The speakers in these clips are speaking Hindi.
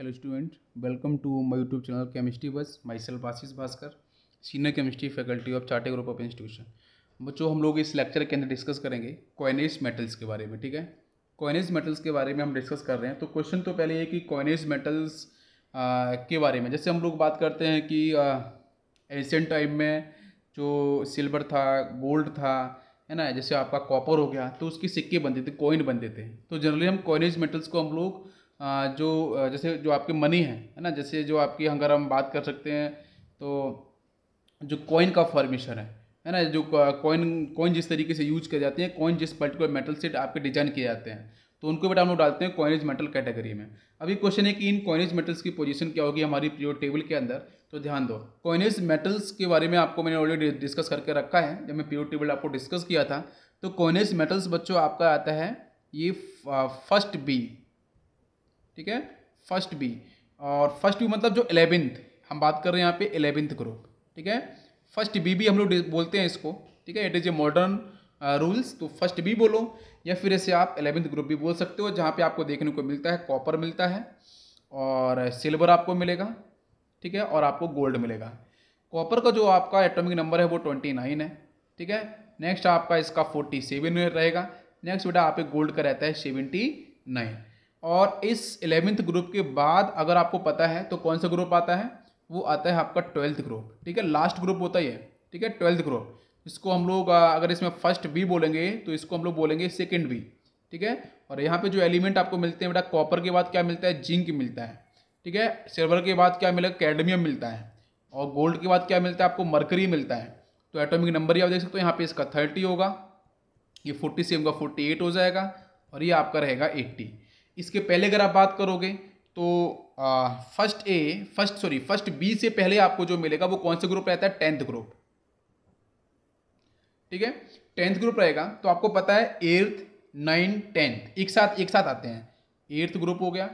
Hello student welcome to my YouTube channel chemistry बस myself Ashish Bhaskar senior chemistry faculty of चार्टे ग्रुप ऑफ इंस्टीट्यूशन बच्चों हम लोग इस लेक्चर के अंदर डिस्कस करेंगे कोइनेज मेटल्स के बारे में ठीक है कॉइनेज मेटल्स के बारे में हम डिस्कस कर रहे हैं तो क्वेश्चन तो पहले ये कि कोइनेज मेटल्स के बारे में जैसे हम लोग बात करते हैं कि एशियन टाइम में जो सिल्वर था गोल्ड था है ना जैसे आपका कॉपर हो गया तो उसके सिक्के बनते थे कॉइन बनते थे तो जनरली हम कोइनेज मेटल्स को हम लोग जो जैसे जो आपके मनी है है ना जैसे जो आपकी अगर हम बात कर सकते हैं तो जो कॉइन का फॉर्मेशन है है ना जो कॉइन कॉइन जिस तरीके से यूज किए जाते हैं कॉइन जिस पर्टिकुलर मेटल से आपके डिजाइन किए जाते हैं तो उनको बेटा हम लोग डालते हैं कॉइनेज मेटल कैटेगरी में अभी क्वेश्चन है कि इन कॉइनेज मेटल्स की पोजीशन क्या होगी हमारी प्रियो टेबल के अंदर तो ध्यान दो कॉइनेज मेटल्स के बारे में आपको मैंने ऑलरेडी डिस्कस करके रखा है जब मैं प्रियो टेबल आपको डिस्कस किया था तो कॉइनेज मेटल्स बच्चों आपका आता है ये फर्स्ट बी ठीक है फर्स्ट बी और फर्स्ट बी मतलब जो एलेवेंथ हम बात कर रहे हैं यहाँ पे एलेवेंथ ग्रुप ठीक है फर्स्ट बी भी हम लोग बोलते हैं इसको ठीक है it is a modern rules तो फर्स्ट बी बोलो या फिर ऐसे आप एलेवेंथ ग्रुप भी बोल सकते हो जहाँ पे आपको देखने को मिलता है कॉपर मिलता है और सिल्वर आपको मिलेगा ठीक है और आपको गोल्ड मिलेगा कॉपर का जो आपका एटॉमिक नंबर है वो ट्वेंटी नाइन है ठीक है नेक्स्ट आपका इसका फोर्टी सेवन रहेगा नेक्स्ट बेटा आप गोल्ड का रहता है सेवेंटी नाइन और इस एलेवेंथ ग्रुप के बाद अगर आपको पता है तो कौन सा ग्रुप आता है वो आता है आपका ट्वेल्थ ग्रुप ठीक है लास्ट ग्रुप होता ही है ठीक है ट्वेल्थ ग्रुप इसको हम लोग अगर इसमें फर्स्ट बी बोलेंगे तो इसको हम लोग बोलेंगे सेकेंड बी ठीक है और यहाँ पे जो एलिमेंट आपको मिलते हैं बेटा कॉपर के बाद क्या मिलता है जिंक मिलता है ठीक है सिल्वर के बाद क्या मिलेगा कैडमियम मिलता है और गोल्ड के बाद क्या मिलता है आपको मरकरी मिलता है तो एटॉमिक नंबर ये आप देख सकते हो यहाँ पे इसका थर्टी होगा ये फोर्टी से होगा फोर्टी एट हो जाएगा और ये आपका रहेगा एट्टी इसके पहले अगर आप बात करोगे तो first A first sorry first B से पहले आपको जो मिलेगा वो कौन सा ग्रुप रहता है टेंथ ग्रुप ठीक है टेंथ ग्रुप रहेगा तो आपको पता है एर्थ नाइन टेंथ एक साथ एक साथ आते हैं एर्थ ग्रुप हो गया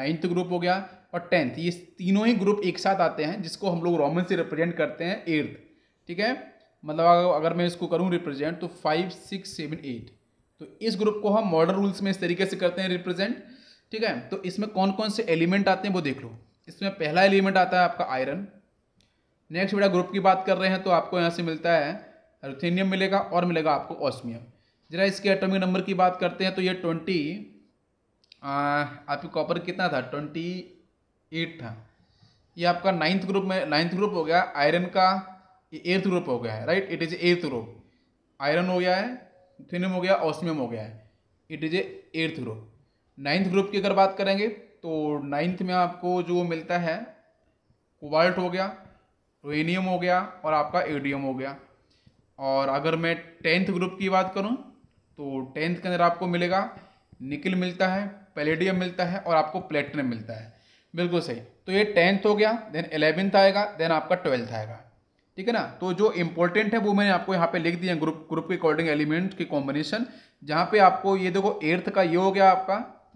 नाइन्थ ग्रुप हो गया और टेंथ ये तीनों ही ग्रुप एक साथ आते हैं जिसको हम लोग रोमन से रिप्रेजेंट करते हैं एर्थ ठीक है मतलब अगर मैं इसको करूँ रिप्रेजेंट तो फाइव सिक्स सेवन एट तो इस ग्रुप को हम मॉडर्न रूल्स में इस तरीके से करते हैं रिप्रेजेंट ठीक है तो इसमें कौन कौन से एलिमेंट आते हैं वो देख लो इसमें पहला एलिमेंट आता है आपका आयरन नेक्स्ट बेटा ग्रुप की बात कर रहे हैं तो आपको यहाँ से मिलता है रुथेनियम मिलेगा और मिलेगा आपको ऑस्मियम जरा इसके एटॉमिक नंबर की बात करते हैं तो ये ट्वेंटी आपकी कॉपर कितना था ट्वेंटी एट था ये आपका नाइन्थ ग्रुप में नाइन्थ ग्रुप हो गया आयरन का एर्थ ग्रुप हो गया है right it is eighth group iron हो गया है थिनियम हो गया ऑस्मियम हो गया है it is a eighth group ninth group की अगर बात करेंगे तो नाइन्थ में आपको जो मिलता है कोबाल्ट हो गया रोनियम हो गया और आपका एडियम हो गया और अगर मैं टेंथ ग्रुप की बात करूं तो टेंथ के अंदर आपको मिलेगा निकिल मिलता है पैलेडियम मिलता है और आपको प्लेटिनम मिलता है बिल्कुल सही तो ये टेंथ हो गया देन एलेवेंथ आएगा देन आपका ट्वेल्थ आएगा ठीक है ना तो जो इंपॉर्टेंट है वो मैंने आपको यहाँ पे लिख दिया ग्रुप ग्रुप के अकॉर्डिंग एलिमेंट के कॉम्बिनेशन जहाँ पे आपको ये देखो एर्थ का ये हो गया आपका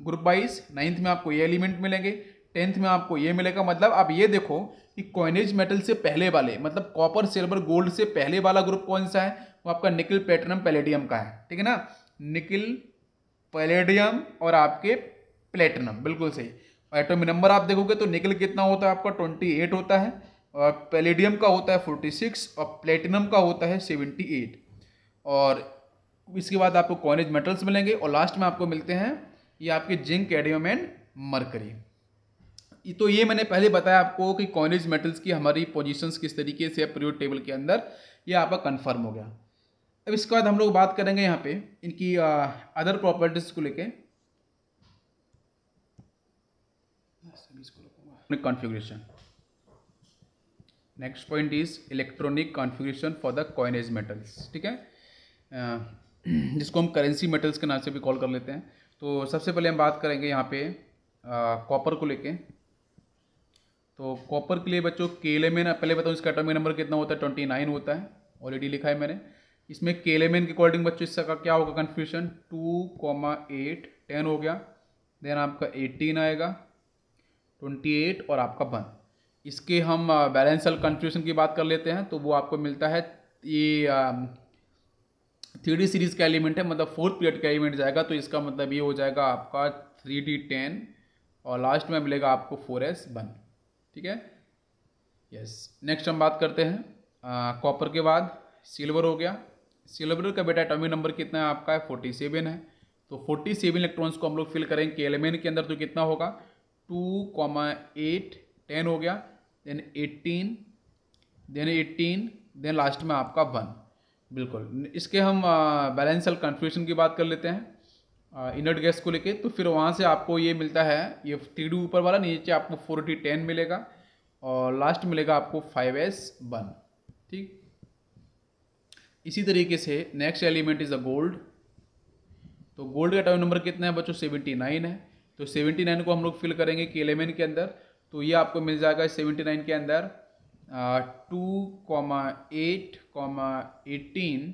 ग्रुप वाइज नाइन्थ में आपको ये एलिमेंट मिलेंगे टेंथ में आपको ये मिलेगा मतलब आप ये देखो कि कॉइनेज मेटल से पहले वाले मतलब कॉपर सिल्वर गोल्ड से पहले वाला ग्रुप कौन सा है वो आपका निकल पेटनम पैलेडियम का है ठीक है ना निकल पैलेडियम और आपके प्लेटिनम बिल्कुल सही एटोमी नंबर आप देखोगे तो निकल कितना होता है आपका ट्वेंटी एट होता है पैलेडियम का होता है 46 और प्लेटिनम का होता है 78 और इसके बाद आपको कॉनेज मेटल्स मिलेंगे और लास्ट में आपको मिलते हैं ये आपके जिंक कैडियम एंड मरकरी तो ये मैंने पहले बताया आपको कि कॉनेज मेटल्स की हमारी पोजीशंस किस तरीके से है प्रियोड टेबल के अंदर ये आपका कंफर्म हो गया अब इसके बाद हम लोग बात करेंगे यहाँ पे इनकी अदर प्रॉपर्टीज़ को लेके configuration next point is electronic configuration for the coinage metals ठीक है जिसको हम करेंसी मेटल्स के नाम से भी कॉल कर लेते हैं तो सबसे पहले हम बात करेंगे यहाँ पे कॉपर को लेके तो कॉपर के लिए बच्चों केलेमेन पहले बताऊँ इसका एटॉमिक नंबर कितना होता है ट्वेंटी नाइन होता है ऑलरेडी लिखा है मैंने इसमें केलेमेन के अकॉर्डिंग बच्चों इसका क्या होगा confusion two comma eight ten हो गया देन आपका एटीन आएगा ट्वेंटी एट और आपका वन इसके हम बैलेंसल कंट्रीब्यूशन की बात कर लेते हैं तो वो आपको मिलता है ये थ्री डी सीरीज़ का एलिमेंट है मतलब फोर्थ पीरियड का एलिमेंट जाएगा तो इसका मतलब ये हो जाएगा आपका थ्री डी टेन और लास्ट में मिलेगा आपको फोर एस वन ठीक है यस नेक्स्ट हम बात करते हैं कॉपर के बाद सिल्वर हो गया सिल्वर का बेटा एटॉमिक नंबर कितना है आपका है फोर्टी सेवन है तो फोर्टी सेवन इलेक्ट्रॉन्स को हम लोग फिल करेंगे एलिमेंट के अंदर तो कितना होगा टू कॉमा एट टेन हो गया then eighteen then eighteen then last में आपका वन बिल्कुल इसके हम बैलेंस सेल कन्फ्यूजन की बात कर लेते हैं इनर्ट गैस को लेके तो फिर वहाँ से आपको ये मिलता है ये थ्री डू ऊपर वाला नीचे आपको फोर डी टेन मिलेगा और लास्ट मिलेगा आपको फाइव एस वन ठीक इसी तरीके से next element is a gold तो गोल्ड का टाइम नंबर कितना है बच्चों सेवेंटी नाइन है तो सेवेंटी नाइन को हम लोग फिल करेंगे के एलेवन के अंदर तो ये आपको मिल जाएगा सेवेंटी नाइन के अंदर two comma eight comma eighteen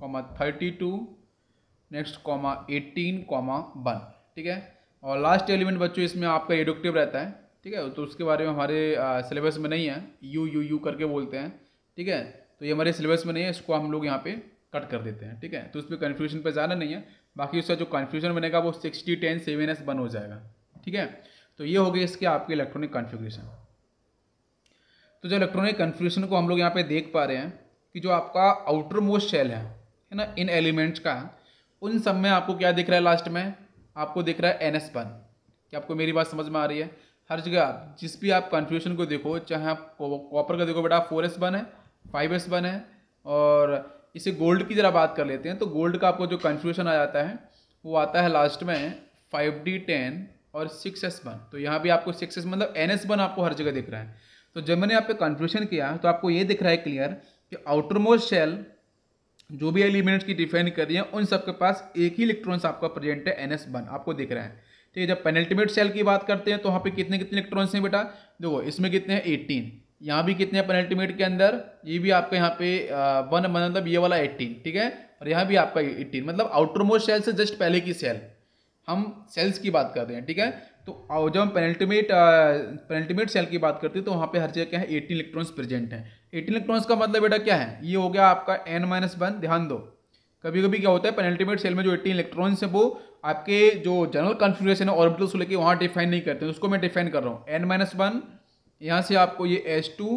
comma thirty two next comma eighteen comma one ठीक है और लास्ट एलिमेंट बच्चों इसमें आपका एडुक्टिव रहता है ठीक है तो उसके बारे में हमारे सिलेबस में नहीं है यू यू यू करके बोलते हैं ठीक है तो ये हमारे सिलेबस में नहीं है इसको हम लोग यहाँ पे कट कर देते हैं ठीक है तो उसमें कन्फ्यूजन पर जाना नहीं है बाकी उसका जो कन्फ्यूजन बनेगा वो sixty ten seven S one हो जाएगा ठीक है तो ये हो गई इसके आपकी इलेक्ट्रॉनिक कॉन्फ़िगरेशन तो जो इलेक्ट्रॉनिक कन्फ्यूशन को हम लोग यहाँ पे देख पा रहे हैं कि जो आपका आउटर मोस्ट शेल है है ना इन एलिमेंट्स का उन सब में आपको क्या दिख रहा है लास्ट में आपको दिख रहा है एन एस वन क्या आपको मेरी बात समझ में आ रही है हर जगह आप जिस भी आप कन्फ्यूशन को देखो चाहे आप कॉपर का देखो बेटा फोर एस वन है फाइव एस वन है और इसे गोल्ड की ज़रा बात कर लेते हैं तो गोल्ड का आपको जो कन्फ्यूशन आ जाता है वो आता है लास्ट में फाइव डी टेन और सिक्स एस वन तो यहाँ भी आपको सिक्स एस मतलब एन एस वन आपको हर जगह दिख रहा है तो जब मैंने यहाँ पे कंक्लूशन किया तो आपको ये दिख रहा है क्लियर कि आउटर मोस्ट शेल जो भी एलिमेंट्स की डिफाइन कर रही है उन सबके पास एक ही इलेक्ट्रॉन्स आपका प्रेजेंट है एन एस वन आपको दिख रहा है ठीक है जब पेनल्टीमेट सेल की बात करते हैं तो वहाँ पे कितने कितने इलेक्ट्रॉन्स हैं बेटा देखो इसमें कितने हैं एट्टीन यहाँ भी कितने हैं पेनल्टीमेट के अंदर ये भी आपका यहाँ पे वन मतलब ये वाला एट्टीन ठीक है और यहाँ भी आपका एट्टीन मतलब आउटर मोस्ट सेल से जस्ट पहले की सेल हम सेल्स की बात कर रहे हैं ठीक है तो जब हम पेनल्टीमेट पेनल्टीमेट सेल की बात करते हैं तो वहाँ पे हर जगह क्या है एटीन इलेक्ट्रॉन्स प्रेजेंट हैं एटीन इलेक्ट्रॉन्स का मतलब बेटा क्या है ये हो गया आपका एन माइनस वन ध्यान दो कभी कभी क्या होता है पेनल्टीमेट सेल में जो एटीन इलेक्ट्रॉन्स हैं वो आपके जो जनरल कॉन्फिग्रेशन है ऑर्बिटल से लेकर वहाँ डिफाइन नहीं करते उसको मैं डिफाइन कर रहा हूँ एन माइनस वन यहाँ से आपको ये एस टू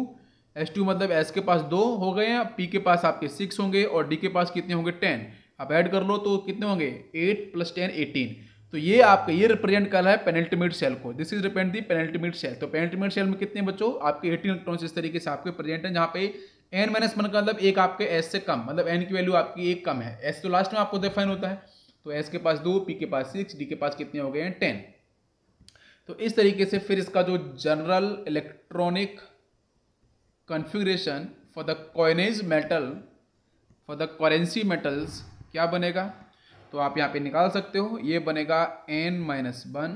एस टू मतलब एस के पास दो हो गए हैं पी के पास आपके सिक्स होंगे और डी के पास कितने होंगे टेन आप ऐड कर लो तो कितने होंगे एट प्लस टेन एटीन तो ये आपके ये रिप्रेजेंट कर रहा है पेनल्टीमेट सेल को this is represent the penultimate shell तो पेनल्टीमेट सेल में कितने बच्चों आपके एटीन इलेक्ट्रॉन इस तरीके से आपके प्रेजेंट हैं जहाँ पे एन माइनस वन का मतलब एक आपके एस से कम मतलब एन की वैल्यू आपकी एक कम है एस तो लास्ट में आपको डिफाइन होता है तो एस के पास दो पी के पास सिक्स डी के पास कितने हो गए हैं टेन तो इस तरीके से फिर इसका जो general electronic configuration for the coinage metal for the currency metals क्या बनेगा तो आप यहाँ पे निकाल सकते हो ये बनेगा N minus one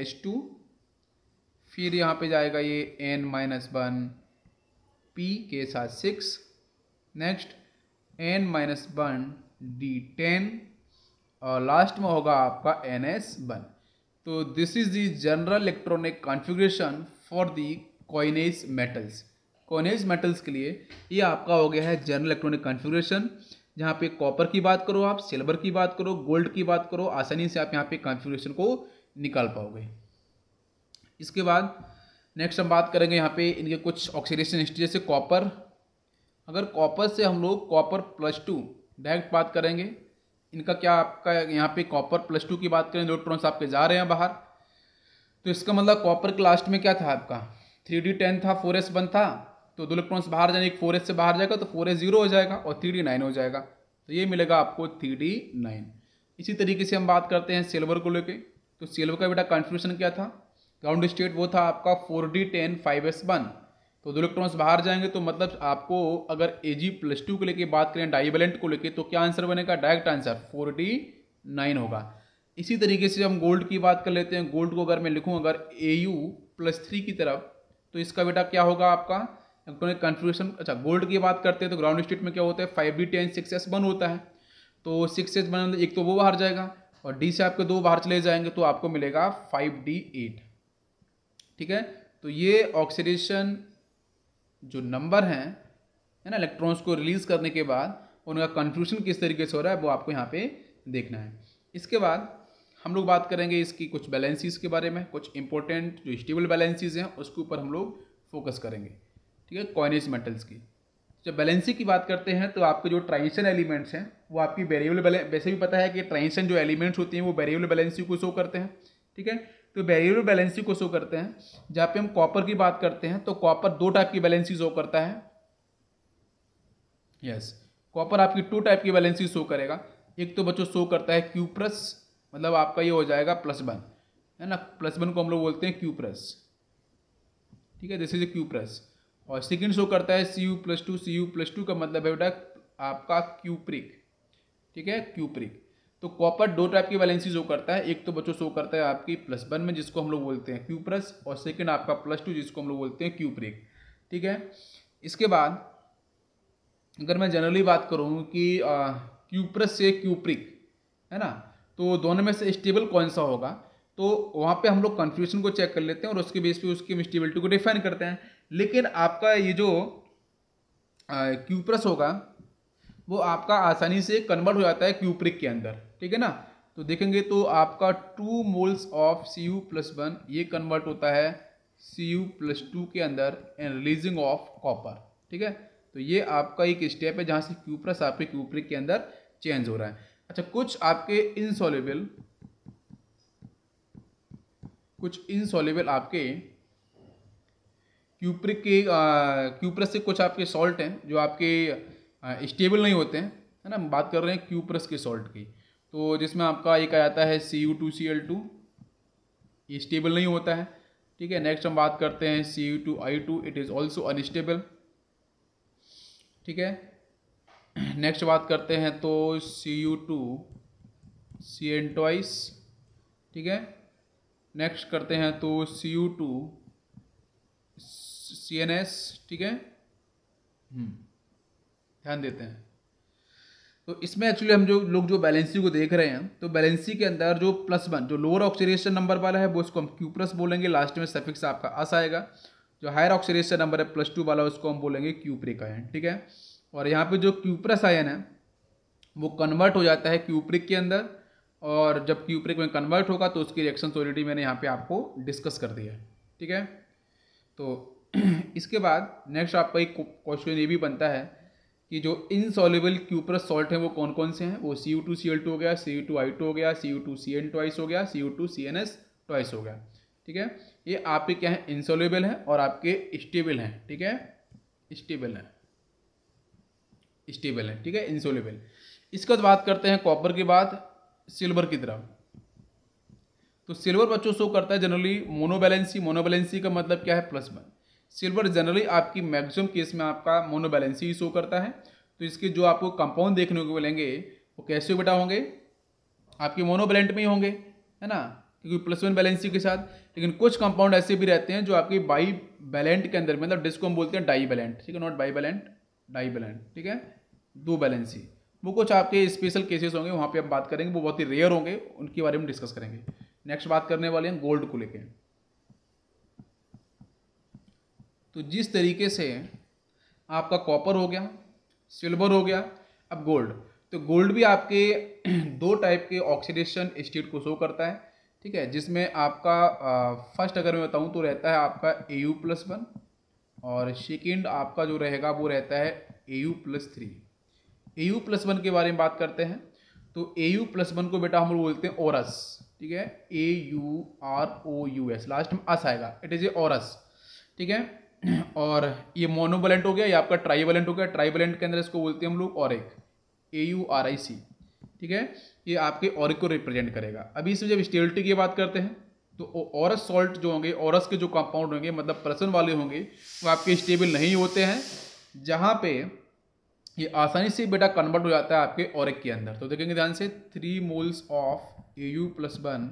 H two फिर यहाँ पे जाएगा ये एन माइनस वन पी के साथ six next N minus one D ten और लास्ट में होगा आपका एन एस वन तो this is the general electronic configuration for the coinage metals coinage metals के लिए ये आपका हो गया है जनरल इलेक्ट्रॉनिक कॉन्फ़िगरेशन जहाँ पे कॉपर की बात करो आप सिल्वर की बात करो गोल्ड की बात करो आसानी से आप यहाँ पे कॉन्फिग्रेशन को निकाल पाओगे इसके बाद नेक्स्ट हम बात करेंगे यहाँ पे इनके कुछ ऑक्सीडेशन हिस्ट्री जैसे कॉपर अगर कॉपर से हम लोग कॉपर प्लस टू डायरेक्ट बात करेंगे इनका क्या आपका यहाँ पे कॉपर प्लस टू की बात करें इलेक्ट्रॉन्स आपके जा रहे हैं बाहर तो इसका मतलब कॉपर के लास्ट में क्या था आपका थ्री डी टेन था फोर एस वन था तो दो इलेक्ट्रॉन्स बाहर जाने एक फोर से बाहर जाएगा तो फोर जीरो हो जाएगा और थ्री नाइन हो जाएगा तो ये मिलेगा आपको थ्री नाइन इसी तरीके से हम बात करते हैं सिल्वर को लेकर तो सिल्वर का बेटा कंट्रीब्यूशन क्या था ग्राउंड स्टेट वो था आपका four D ten five S one तो दो इलेक्ट्रॉन्स बाहर जाएंगे तो मतलब आपको अगर ए जी प्लस टू को लेके बात करें डाइवेलेंट को लेके तो क्या आंसर बनेगा direct answer four D nine होगा इसी तरीके से हम गोल्ड की बात कर लेते हैं गोल्ड को अगर मैं लिखूँ अगर ए यू प्लस थ्री की तरफ तो इसका बेटा क्या होगा आपका उन्होंने अच्छा गोल्ड की बात करते हैं तो ग्राउंड स्टेट में क्या होता है five D ten six S one होता है तो सिक्स एस वन एक तो वो बाहर जाएगा और डी से आपके दो बाहर चले जाएंगे तो आपको मिलेगा फाइव डी एट ठीक है तो ये ऑक्सीडेशन जो नंबर हैं है ना इलेक्ट्रॉन्स को रिलीज़ करने के बाद उनका कन्फ्यूशन किस तरीके से हो रहा है वो आपको यहाँ पे देखना है इसके बाद हम लोग बात करेंगे इसकी कुछ बैलेंसीज के बारे में कुछ इंपॉर्टेंट जो स्टेबल बैलेंसीज हैं उसके ऊपर हम लोग फोकस करेंगे ठीक है कॉइनेज मेटल्स की जब बैलेंसी की बात करते हैं तो आपके जो ट्रांजिशन एलिमेंट्स हैं वो आपकी वेरिएबल वैसे भी पता है कि ट्रांजिशन जो एलिमेंट्स होती हैं वो वेरिएबल बैलेंसी को शो करते हैं ठीक है तो वेरिएबल बैलेंसी को शो करते हैं जहाँ पे हम कॉपर की बात करते हैं तो कॉपर दो टाइप की बैलेंसी शो करता है यस कॉपर आपकी टू टाइप की बैलेंसी शो करेगा एक तो बच्चों शो करता है क्यू प्लस मतलब आपका ये हो जाएगा प्लस वन है ना प्लस वन को हम लोग बोलते हैं क्यू प्लस ठीक है जैसे ए क्यू प्लस और सेकेंड शो करता है C U plus two C U plus two का मतलब है बेटा आपका क्यूप्रिक ठीक है क्यूप्रिक तो कॉपर दो टाइप की वैलेंसी शो करता है एक तो बच्चों शो करता है आपकी प्लस वन में जिसको हम लोग बोलते हैं क्यूप्रस और सेकेंड आपका प्लस टू जिसको हम लोग बोलते हैं क्यूप्रिक ठीक है इसके बाद अगर मैं जनरली बात करूँ कि क्यूप्रस से क्यूप्रिक है ना तो दोनों में से स्टेबल कौन सा होगा तो वहाँ पे हम लोग कन्फ्यूजन को चेक कर लेते हैं और उसके बेस पे उसकी स्टेबिलिटी को डिफाइन करते हैं लेकिन आपका ये जो क्यूप्रस होगा वो आपका आसानी से कन्वर्ट हो जाता है क्यूप्रिक के अंदर ठीक है ना तो देखेंगे तो आपका two moles of C U plus one ये कन्वर्ट होता है सी यू प्लस टू के अंदर एंड रिलीजिंग ऑफ कॉपर ठीक है तो ये आपका एक स्टेप है जहाँ से क्यूप्रस आपके क्यूप्रिक के अंदर चेंज हो रहा है अच्छा कुछ आपके इनसॉल्युबल कुछ इनसॉल्युबल आपके क्यूप्रिक के क्यूप्रस से कुछ आपके सॉल्ट हैं जो आपके स्टेबल नहीं होते हैं है ना बात कर रहे हैं क्यूप्रस के सॉल्ट की तो जिसमें आपका एक आ जाता है C U two C L two ये स्टेबल नहीं होता है ठीक है नेक्स्ट हम बात करते हैं C U two I two it is also unstable ठीक है नेक्स्ट बात करते हैं तो C U two C N twice ठीक है नेक्स्ट करते हैं तो C U two C N S ठीक है हम्म। ध्यान देते हैं तो इसमें एक्चुअली हम जो लोग जो बैलेंसी को देख रहे हैं तो बैलेंसी के अंदर जो प्लस वन जो लोअर ऑक्सीडेशन नंबर वाला है वो उसको हम क्यू प्लस बोलेंगे लास्ट में सफिक्स आपका अस आएगा जो हायर ऑक्सीडेशन नंबर है प्लस टू वाला उसको हम बोलेंगे क्यूप्रिक आयन ठीक है और यहाँ पे जो क्यूप्रस आयन है वो कन्वर्ट हो जाता है क्यूप्रिक के अंदर और जब क्यूप्रिक में कन्वर्ट होगा तो उसकी रिएक्शन ऑलरेडी मैंने यहाँ पे आपको डिस्कस कर दिया है ठीक है तो इसके बाद नेक्स्ट आपका एक क्वेश्चन ये भी बनता है कि जो इनसॉलेबल क्यूपरस सॉल्ट हैं वो कौन कौन से हैं वो C U two C L two हो गया C U two I two हो गया C U two C N twice हो गया C U two C N S twice हो गया ठीक है ये आपके क्या है इनसॉल्युबल हैं और आपके स्टेबल हैं ठीक है स्टेबल हैं स्टेबल है ठीक है इंसोलेबल इसके बाद बात करते हैं कॉपर के बाद सिल्वर की तरफ तो सिल्वर बच्चों शो करता है जनरली मोनोबैलेंसी मोनोबैलेंसी का मतलब क्या है प्लस वन सिल्वर जनरली आपकी मैक्सिमम केस में आपका मोनोबैलेंस ही शो करता है तो इसके जो आपको कंपाउंड देखने को मिलेंगे वो कैसे बेटा होंगे आपके मोनोबैलेंट में ही होंगे है ना क्योंकि प्लस वन बैलेंसी के साथ लेकिन कुछ कंपाउंड ऐसे भी रहते हैं जो आपके बाई बैलेंट के अंदर मतलब डिस्को हम बोलते हैं डाई बैलेंट ठीक है not bivalent divalent ठीक है दो बैलेंसी वो कुछ आपके स्पेशल केसेस होंगे वहाँ पे आप बात करेंगे वो बहुत ही रेयर होंगे उनके बारे में डिस्कस करेंगे नेक्स्ट बात करने वाले हैं गोल्ड को लेकर तो जिस तरीके से आपका कॉपर हो गया सिल्वर हो गया अब गोल्ड तो गोल्ड भी आपके दो टाइप के ऑक्सीडेशन स्टेट को शो करता है ठीक है जिसमें आपका फर्स्ट अगर मैं बताऊं तो रहता है आपका ए यू प्लस वन और सेकेंड आपका जो रहेगा वो रहता है A U plus three A U plus one के बारे में बात करते हैं तो ए यू प्लस वन को बेटा हम लोग बोलते हैं ओरस ठीक है A U R O U S last में अस आएगा इट इज़ ए ओरस ठीक है हम्म। और ये मोनोवलेंट हो गया ये आपका ट्राइवलेंट हो गया ट्राइवलेंट के अंदर इसको बोलते हैं हम लोग auric A U R I C ठीक है ये आपके ऑरिक को रिप्रेजेंट करेगा अभी इसमें जब स्टेबिलिटी की बात करते हैं तो औरस सॉल्ट जो होंगे औरस के जो कंपाउंड होंगे मतलब प्रसन वाले होंगे वो आपके स्टेबल नहीं होते हैं जहाँ पे ये आसानी से बेटा कन्वर्ट हो जाता है आपके औरक के अंदर तो देखेंगे ध्यान से three moles of A U plus one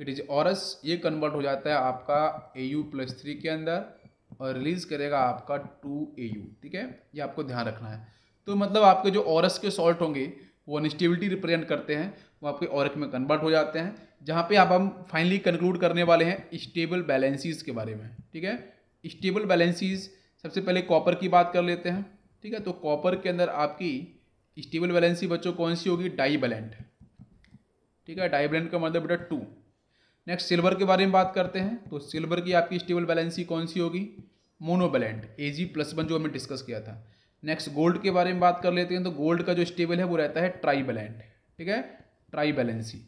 it is aurous ये कन्वर्ट हो जाता है आपका ए यू प्लस थ्री के अंदर और रिलीज़ करेगा आपका टू ए यू ठीक है ये आपको ध्यान रखना है तो मतलब आपके जो औरस के सॉल्ट होंगे वो अनस्टेबिलिटी रिप्रेजेंट करते हैं वो आपके औरक में कन्वर्ट हो जाते हैं जहाँ पे आप हम फाइनली कंक्लूड करने वाले हैं स्टेबल बैलेंसीज के बारे में ठीक है स्टेबल बैलेंसीज सबसे पहले कॉपर की बात कर लेते हैं ठीक है तो कॉपर के अंदर आपकी स्टेबल बैलेंसी बच्चों कौन सी होगी डाई बैलेंट ठीक है डाई का मतलब बेटा टू नेक्स्ट सिल्वर के बारे में बात करते हैं तो सिल्वर की आपकी स्टेबल बैलेंसी कौन सी होगी मोनोबैलेंट ए जी प्लस वन जो हमने डिस्कस किया था नेक्स्ट गोल्ड के बारे में बात कर लेते हैं तो गोल्ड का जो स्टेबल है वो रहता है ट्राई बैलेंट ठीक है ट्राई बैलेंसी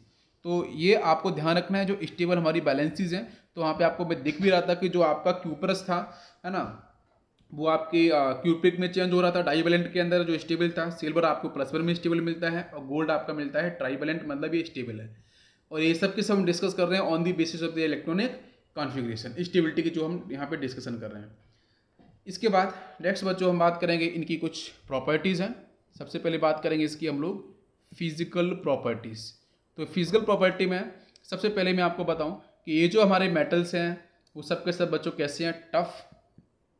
तो ये आपको ध्यान रखना है जो स्टेबल हमारी बैलेंसीज हैं तो वहाँ पे आपको मैं दिख भी रहा था कि जो आपका क्यूपरस था है ना वो आपके क्यूपिक में चेंज हो रहा था बैलेंट के अंदर जो स्टेबल था सिल्वर आपको प्लस वन में स्टेबल मिलता है और गोल्ड आपका मिलता है ट्राई बैलेंट मतलब ये स्टेबल है और ये सब किस हम डिस्कस कर रहे हैं on the basis of the electronic configuration stability की जो हम यहाँ पे डिस्कशन कर रहे हैं इसके बाद नेक्स्ट बच्चों हम बात करेंगे इनकी कुछ प्रॉपर्टीज़ हैं सबसे पहले बात करेंगे इसकी हम लोग फिजिकल प्रॉपर्टीज़ तो फिजिकल प्रॉपर्टी में सबसे पहले मैं आपको बताऊँ कि ये जो हमारे मेटल्स हैं वो सब के सब बच्चों कैसे हैं टफ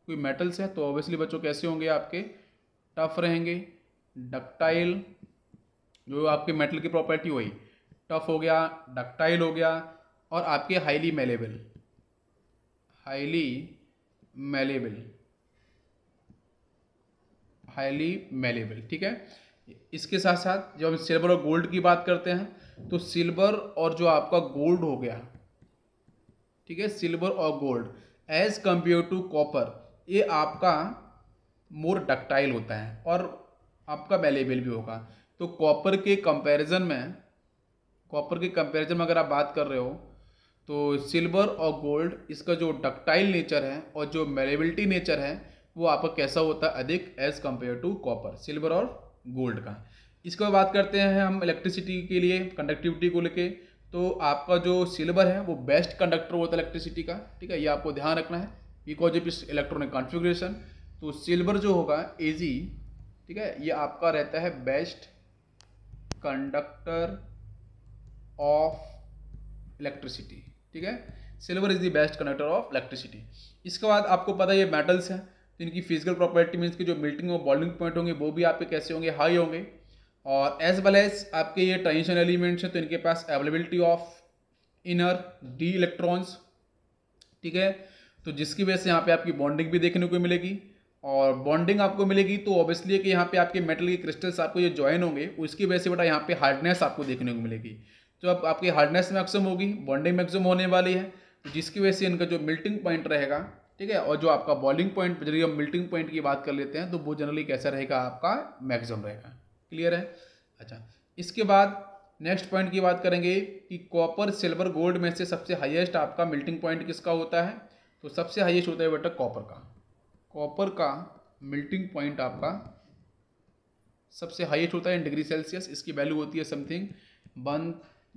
कोई मेटल्स हैं तो ऑब्वियसली बच्चों कैसे होंगे आपके टफ रहेंगे डक्टाइल जो आपके मेटल की प्रॉपर्टी हुई टफ हो गया डक्टाइल हो गया और आपके highly malleable highly malleable highly malleable ठीक है इसके साथ साथ जब हम सिल्वर और गोल्ड की बात करते हैं तो सिल्वर और जो आपका गोल्ड हो गया ठीक है सिल्वर और gold as compare to copper ये आपका मोर डक्टाइल होता है और आपका मेलेबल भी होगा तो कॉपर के कंपैरिजन में कॉपर के कंपैरिजन में अगर आप बात कर रहे हो तो सिल्वर और गोल्ड इसका जो डक्टाइल नेचर है और जो मेलेबिलिटी नेचर है वो आपका कैसा होता है अधिक as compare to copper silver और गोल्ड का इसके बाद बात करते हैं हम इलेक्ट्रिसिटी के लिए कंडक्टिविटी को लेके तो आपका जो सिल्वर है वो बेस्ट कंडक्टर होता है इलेक्ट्रिसिटी का ठीक है ये आपको ध्यान रखना है बिकॉज ऑफ इस इलेक्ट्रॉनिक कॉन्फ़िगरेशन तो सिल्वर जो होगा एजी ठीक है ये आपका रहता है बेस्ट कंडक्टर ऑफ इलेक्ट्रिसिटी ठीक है silver is the best conductor of electricity इसके बाद आपको पता है ये मेटल्स हैं जिनकी फिजिकल प्रॉपर्टी मीन्स के जो मिल्टिंग और बॉइलिंग पॉइंट होंगे वो भी आपके कैसे होंगे हाई होंगे और एज वेल एज आपके ये ट्रांजिशन एलिमेंट्स हैं तो इनके पास availability of inner D electrons ठीक है तो जिसकी वजह से यहाँ पे आपकी बॉन्डिंग भी देखने को मिलेगी और बॉन्डिंग आपको मिलेगी तो ऑब्वियसली कि यहाँ पे आपके मेटल के क्रिस्टल्स आपको जो ज्वाइन होंगे उसकी वजह से बेटा यहाँ पे हार्डनेस आपको देखने को मिलेगी जो तो अब आपकी हार्डनेस मैक्सिमम होगी बॉन्डिंग मैक्सिमम होने वाली है तो जिसकी वजह से इनका जो मिल्टिंग पॉइंट रहेगा ठीक है और जो आपका बॉलिंग पॉइंट जब हम मिल्टिंग पॉइंट की बात कर लेते हैं तो वो जनरली कैसा रहेगा आपका मैक्सिमम रहेगा क्लियर है अच्छा इसके बाद नेक्स्ट पॉइंट की बात करेंगे कि कॉपर सिल्वर गोल्ड में से सबसे हाईएस्ट आपका मिल्टिंग पॉइंट किसका होता है तो सबसे हाईएस्ट होता है बेटा कॉपर का कॉपर का मिल्टिंग पॉइंट आपका सबसे हाईएस्ट होता है इन डिग्री सेल्सियस इसकी वैल्यू होती है something one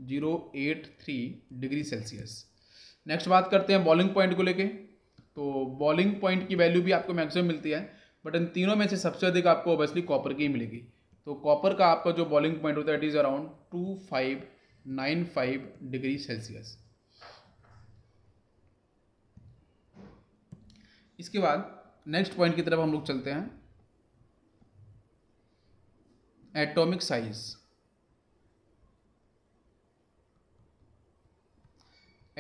zero eight three degree Celsius next बात करते हैं बॉलिंग पॉइंट को लेके तो बॉलिंग पॉइंट की वैल्यू भी आपको मैक्सिमम मिलती है बट इन तीनों में से सबसे अधिक आपको ओबियसली कॉपर की ही मिलेगी तो कॉपर का आपका जो बॉलिंग पॉइंट होता है it is around two five nine five degree Celsius इसके बाद नेक्स्ट पॉइंट की तरफ हम लोग चलते हैं एटॉमिक साइज़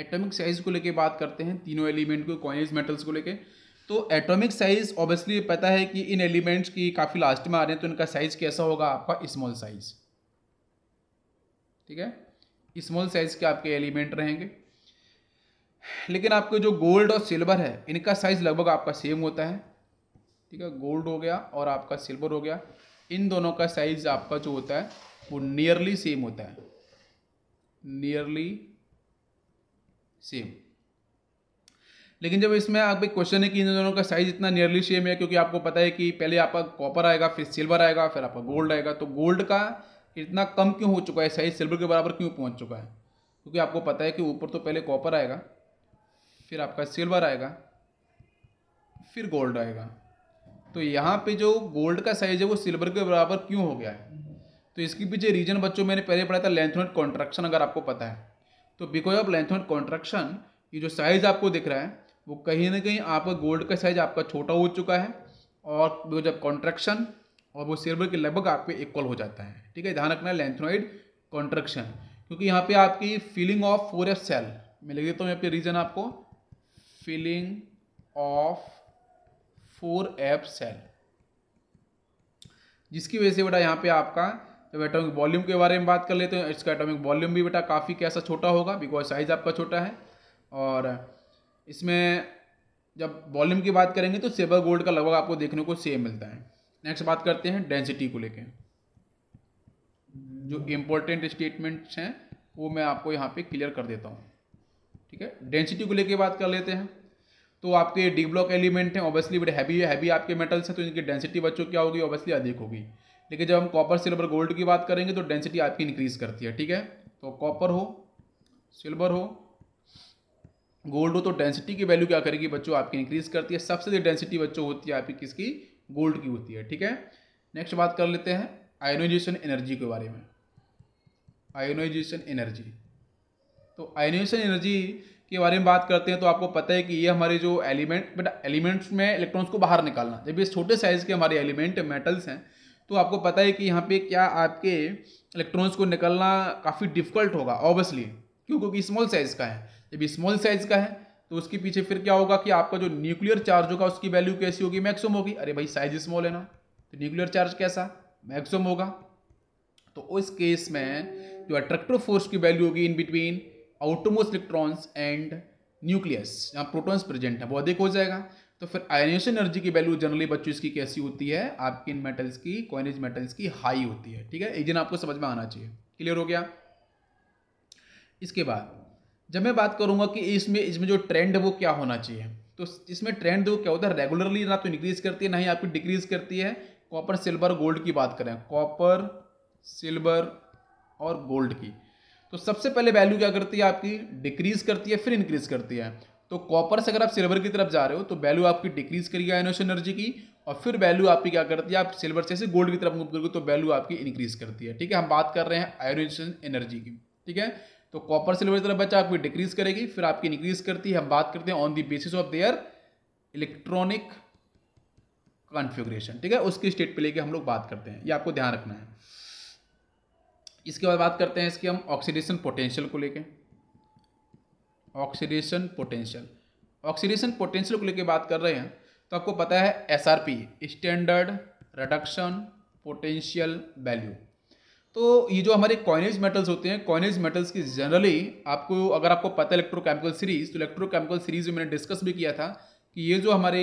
एटॉमिक साइज़ को लेके बात करते हैं तीनों एलिमेंट को कॉइन्स मेटल्स को लेके तो एटॉमिक साइज़ ऑब्वियसली पता है कि इन एलिमेंट्स की काफ़ी लास्ट में आ रहे हैं तो इनका साइज़ कैसा होगा आपका स्मॉल साइज़ ठीक है स्मॉल साइज़ के आपके एलिमेंट रहेंगे लेकिन आपके जो गोल्ड और सिल्वर है इनका साइज़ लगभग आपका सेम होता है ठीक है गोल्ड हो गया और आपका सिल्वर हो गया इन दोनों का साइज़ आपका जो होता है वो नियरली सेम होता है नियरली सेम लेकिन जब इसमें आप एक क्वेश्चन है कि इन दोनों का साइज इतना नियरली सेम है क्योंकि आपको पता है कि पहले आपका कॉपर आएगा फिर सिल्वर आएगा फिर आपका गोल्ड आएगा तो गोल्ड का इतना कम क्यों हो चुका है साइज सिल्वर के बराबर क्यों पहुंच चुका है क्योंकि आपको पता है कि ऊपर तो पहले कॉपर आएगा फिर आपका सिल्वर आएगा फिर गोल्ड आएगा तो यहाँ पर जो गोल्ड का साइज है वो सिल्वर के बराबर क्यों हो गया है तो इसके पीछे रीजन बच्चों मैंने पहले पढ़ा था लेंथ कॉन्ट्रैक्शन अगर आपको पता है तो because of length on contraction ये जो साइज़ आपको दिख रहा है वो कहीं ना कहीं आपका गोल्ड का साइज आपका छोटा हो चुका है और बिकॉज ऑफ कॉन्ट्रेक्शन और वो सिल्वर के लगभग आपके इक्वल हो जाता है ठीक है ध्यान रखना है लेंथनॉइड कॉन्ट्रेक्शन क्योंकि यहाँ पे आपकी filling of four F shell मैं लिख देता हूँ यहाँ पे रीज़न आपको filling of four F shell जिसकी वजह से बेटा यहाँ पे आपका जब एटॉमिक वॉल्यूम के बारे में बात कर लेते हैं इसका एटॉमिक वॉल्यूम भी बेटा काफ़ी कैसा छोटा होगा बिकॉज साइज़ आपका छोटा है और इसमें जब वॉल्यूम की बात करेंगे तो सेबर गोल्ड का लगभग आपको देखने को सेम मिलता है नेक्स्ट बात करते हैं डेंसिटी को लेकर जो इम्पोर्टेंट स्टेटमेंट्स हैं वो मैं आपको यहाँ पे क्लियर कर देता हूँ ठीक है डेंसिटी को लेके बात कर लेते हैं तो आपके डी ब्लॉक एलिमेंट हैं ऑब्वियसली बड़े हैवी हैवी आपके मेटल्स हैं तो इनकी डेंसिटी बच्चों क्या होगी ऑब्वियसली अधिक होगी लेकिन जब हम कॉपर सिल्वर गोल्ड की बात करेंगे तो डेंसिटी आपकी इंक्रीज करती है ठीक है तो कॉपर हो सिल्वर हो गोल्ड हो तो डेंसिटी की वैल्यू क्या करेगी बच्चों आपकी इंक्रीज करती है सबसे ज़्यादा डेंसिटी बच्चों होती है आपकी किसकी गोल्ड की होती है ठीक है नेक्स्ट बात कर लेते हैं आयोनाइजेशन एनर्जी के बारे में आयोनाइजेशन एनर्जी तो आयोनाइजेशन एनर्जी के बारे में बात करते हैं तो आपको पता है कि ये हमारे जो एलिमेंट बेटा एलिमेंट्स में इलेक्ट्रॉन्स को बाहर निकालना जब ये छोटे साइज़ के हमारे एलिमेंट मेटल्स हैं तो आपको पता है कि यहाँ पे क्या आपके इलेक्ट्रॉन्स को निकलना काफ़ी डिफिकल्ट होगा ऑब्वियसली क्यों क्योंकि स्मॉल साइज़ का है जब स्मॉल साइज़ का है तो उसके पीछे फिर क्या होगा कि आपका जो न्यूक्लियर चार्ज होगा उसकी वैल्यू कैसी होगी मैक्सिमम होगी अरे भाई साइज स्मॉल है ना तो न्यूक्लियर चार्ज कैसा मैक्सिमम होगा तो उस केस में जो अट्रैक्टिव फोर्स की वैल्यू होगी in between outmost electrons and nucleus यहाँ प्रोटॉन्स प्रेजेंट है वो अधिक हो जाएगा तो फिर आयोनेशन एनर्जी की वैल्यू जनरली बच्चों इसकी कैसी होती है आपकी इन मेटल्स की कॉइनेज मेटल्स की हाई होती है ठीक है एक दिन आपको समझ में आना चाहिए क्लियर हो गया इसके बाद जब मैं बात करूंगा कि इसमें इसमें जो ट्रेंड है वो क्या होना चाहिए तो इसमें ट्रेंड वो क्या होता है रेगुलरली ना तो इंक्रीज करती है ना ही आपकी डिक्रीज करती है कॉपर सिल्वर गोल्ड की बात करें कॉपर सिल्वर और गोल्ड की तो सबसे पहले वैल्यू क्या करती है आपकी डिक्रीज करती है फिर इंक्रीज करती है तो कॉपर से अगर आप सिल्वर की तरफ जा रहे हो तो वैल्यू आपकी डिक्रीज करेगी आयनोशन एनर्जी की और फिर वैल्यू आपकी क्या करती है आप सिल्वर से गोल्ड की तरफ मूव करोगे तो वैल्यू आपकी इंक्रीज करती है ठीक है हम बात कर रहे हैं आयोनेशन एनर्जी की ठीक है तो कॉपर सिल्वर की तरफ बच्चा आपकी डिक्रीज करेगी फिर आपकी इंक्रीज करती है हम बात करते हैं on the basis of their electronic configuration ठीक है उसकी स्टेट पे लेके हम लोग बात करते हैं ये आपको ध्यान रखना है इसके बाद बात करते हैं इसकी हम ऑक्सीडेशन पोटेंशियल को लेके ऑक्सीडेशन पोटेंशियल ऑक्सीडेशन पोटेंशियल को लेकर बात कर रहे हैं तो आपको पता है S R P standard reduction potential value तो ये जो हमारे कॉइनेज मेटल्स होते हैं कॉइनेज मेटल्स की जनरली आपको अगर आपको पता है इलेक्ट्रोकेमिकल सीरीज तो इलेक्ट्रोकेमिकल सीरीज में मैंने डिस्कस भी किया था कि ये जो हमारे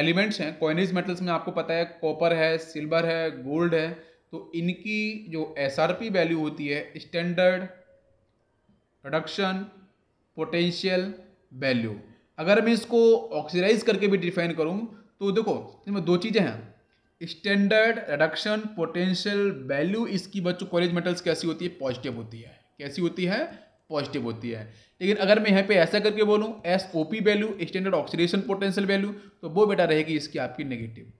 एलिमेंट्स हैं कॉइनेज मेटल्स में आपको पता है कॉपर है सिल्वर है गोल्ड है तो इनकी जो एस वैल्यू होती है स्टैंडर्ड प्रोडक्शन पोटेंशियल वैल्यू अगर मैं इसको ऑक्सीडाइज करके भी डिफाइन करूँ तो देखो इसमें दो चीज़ें हैं स्टैंडर्ड रिडक्शन पोटेंशियल वैल्यू इसकी बच्चों कॉलेज मेटल्स कैसी होती है पॉजिटिव होती है कैसी होती है पॉजिटिव होती है लेकिन अगर मैं यहाँ पे ऐसा करके बोलूँ S O P value standard oxidation potential value तो वो बेटा रहेगी इसकी आपकी नेगेटिव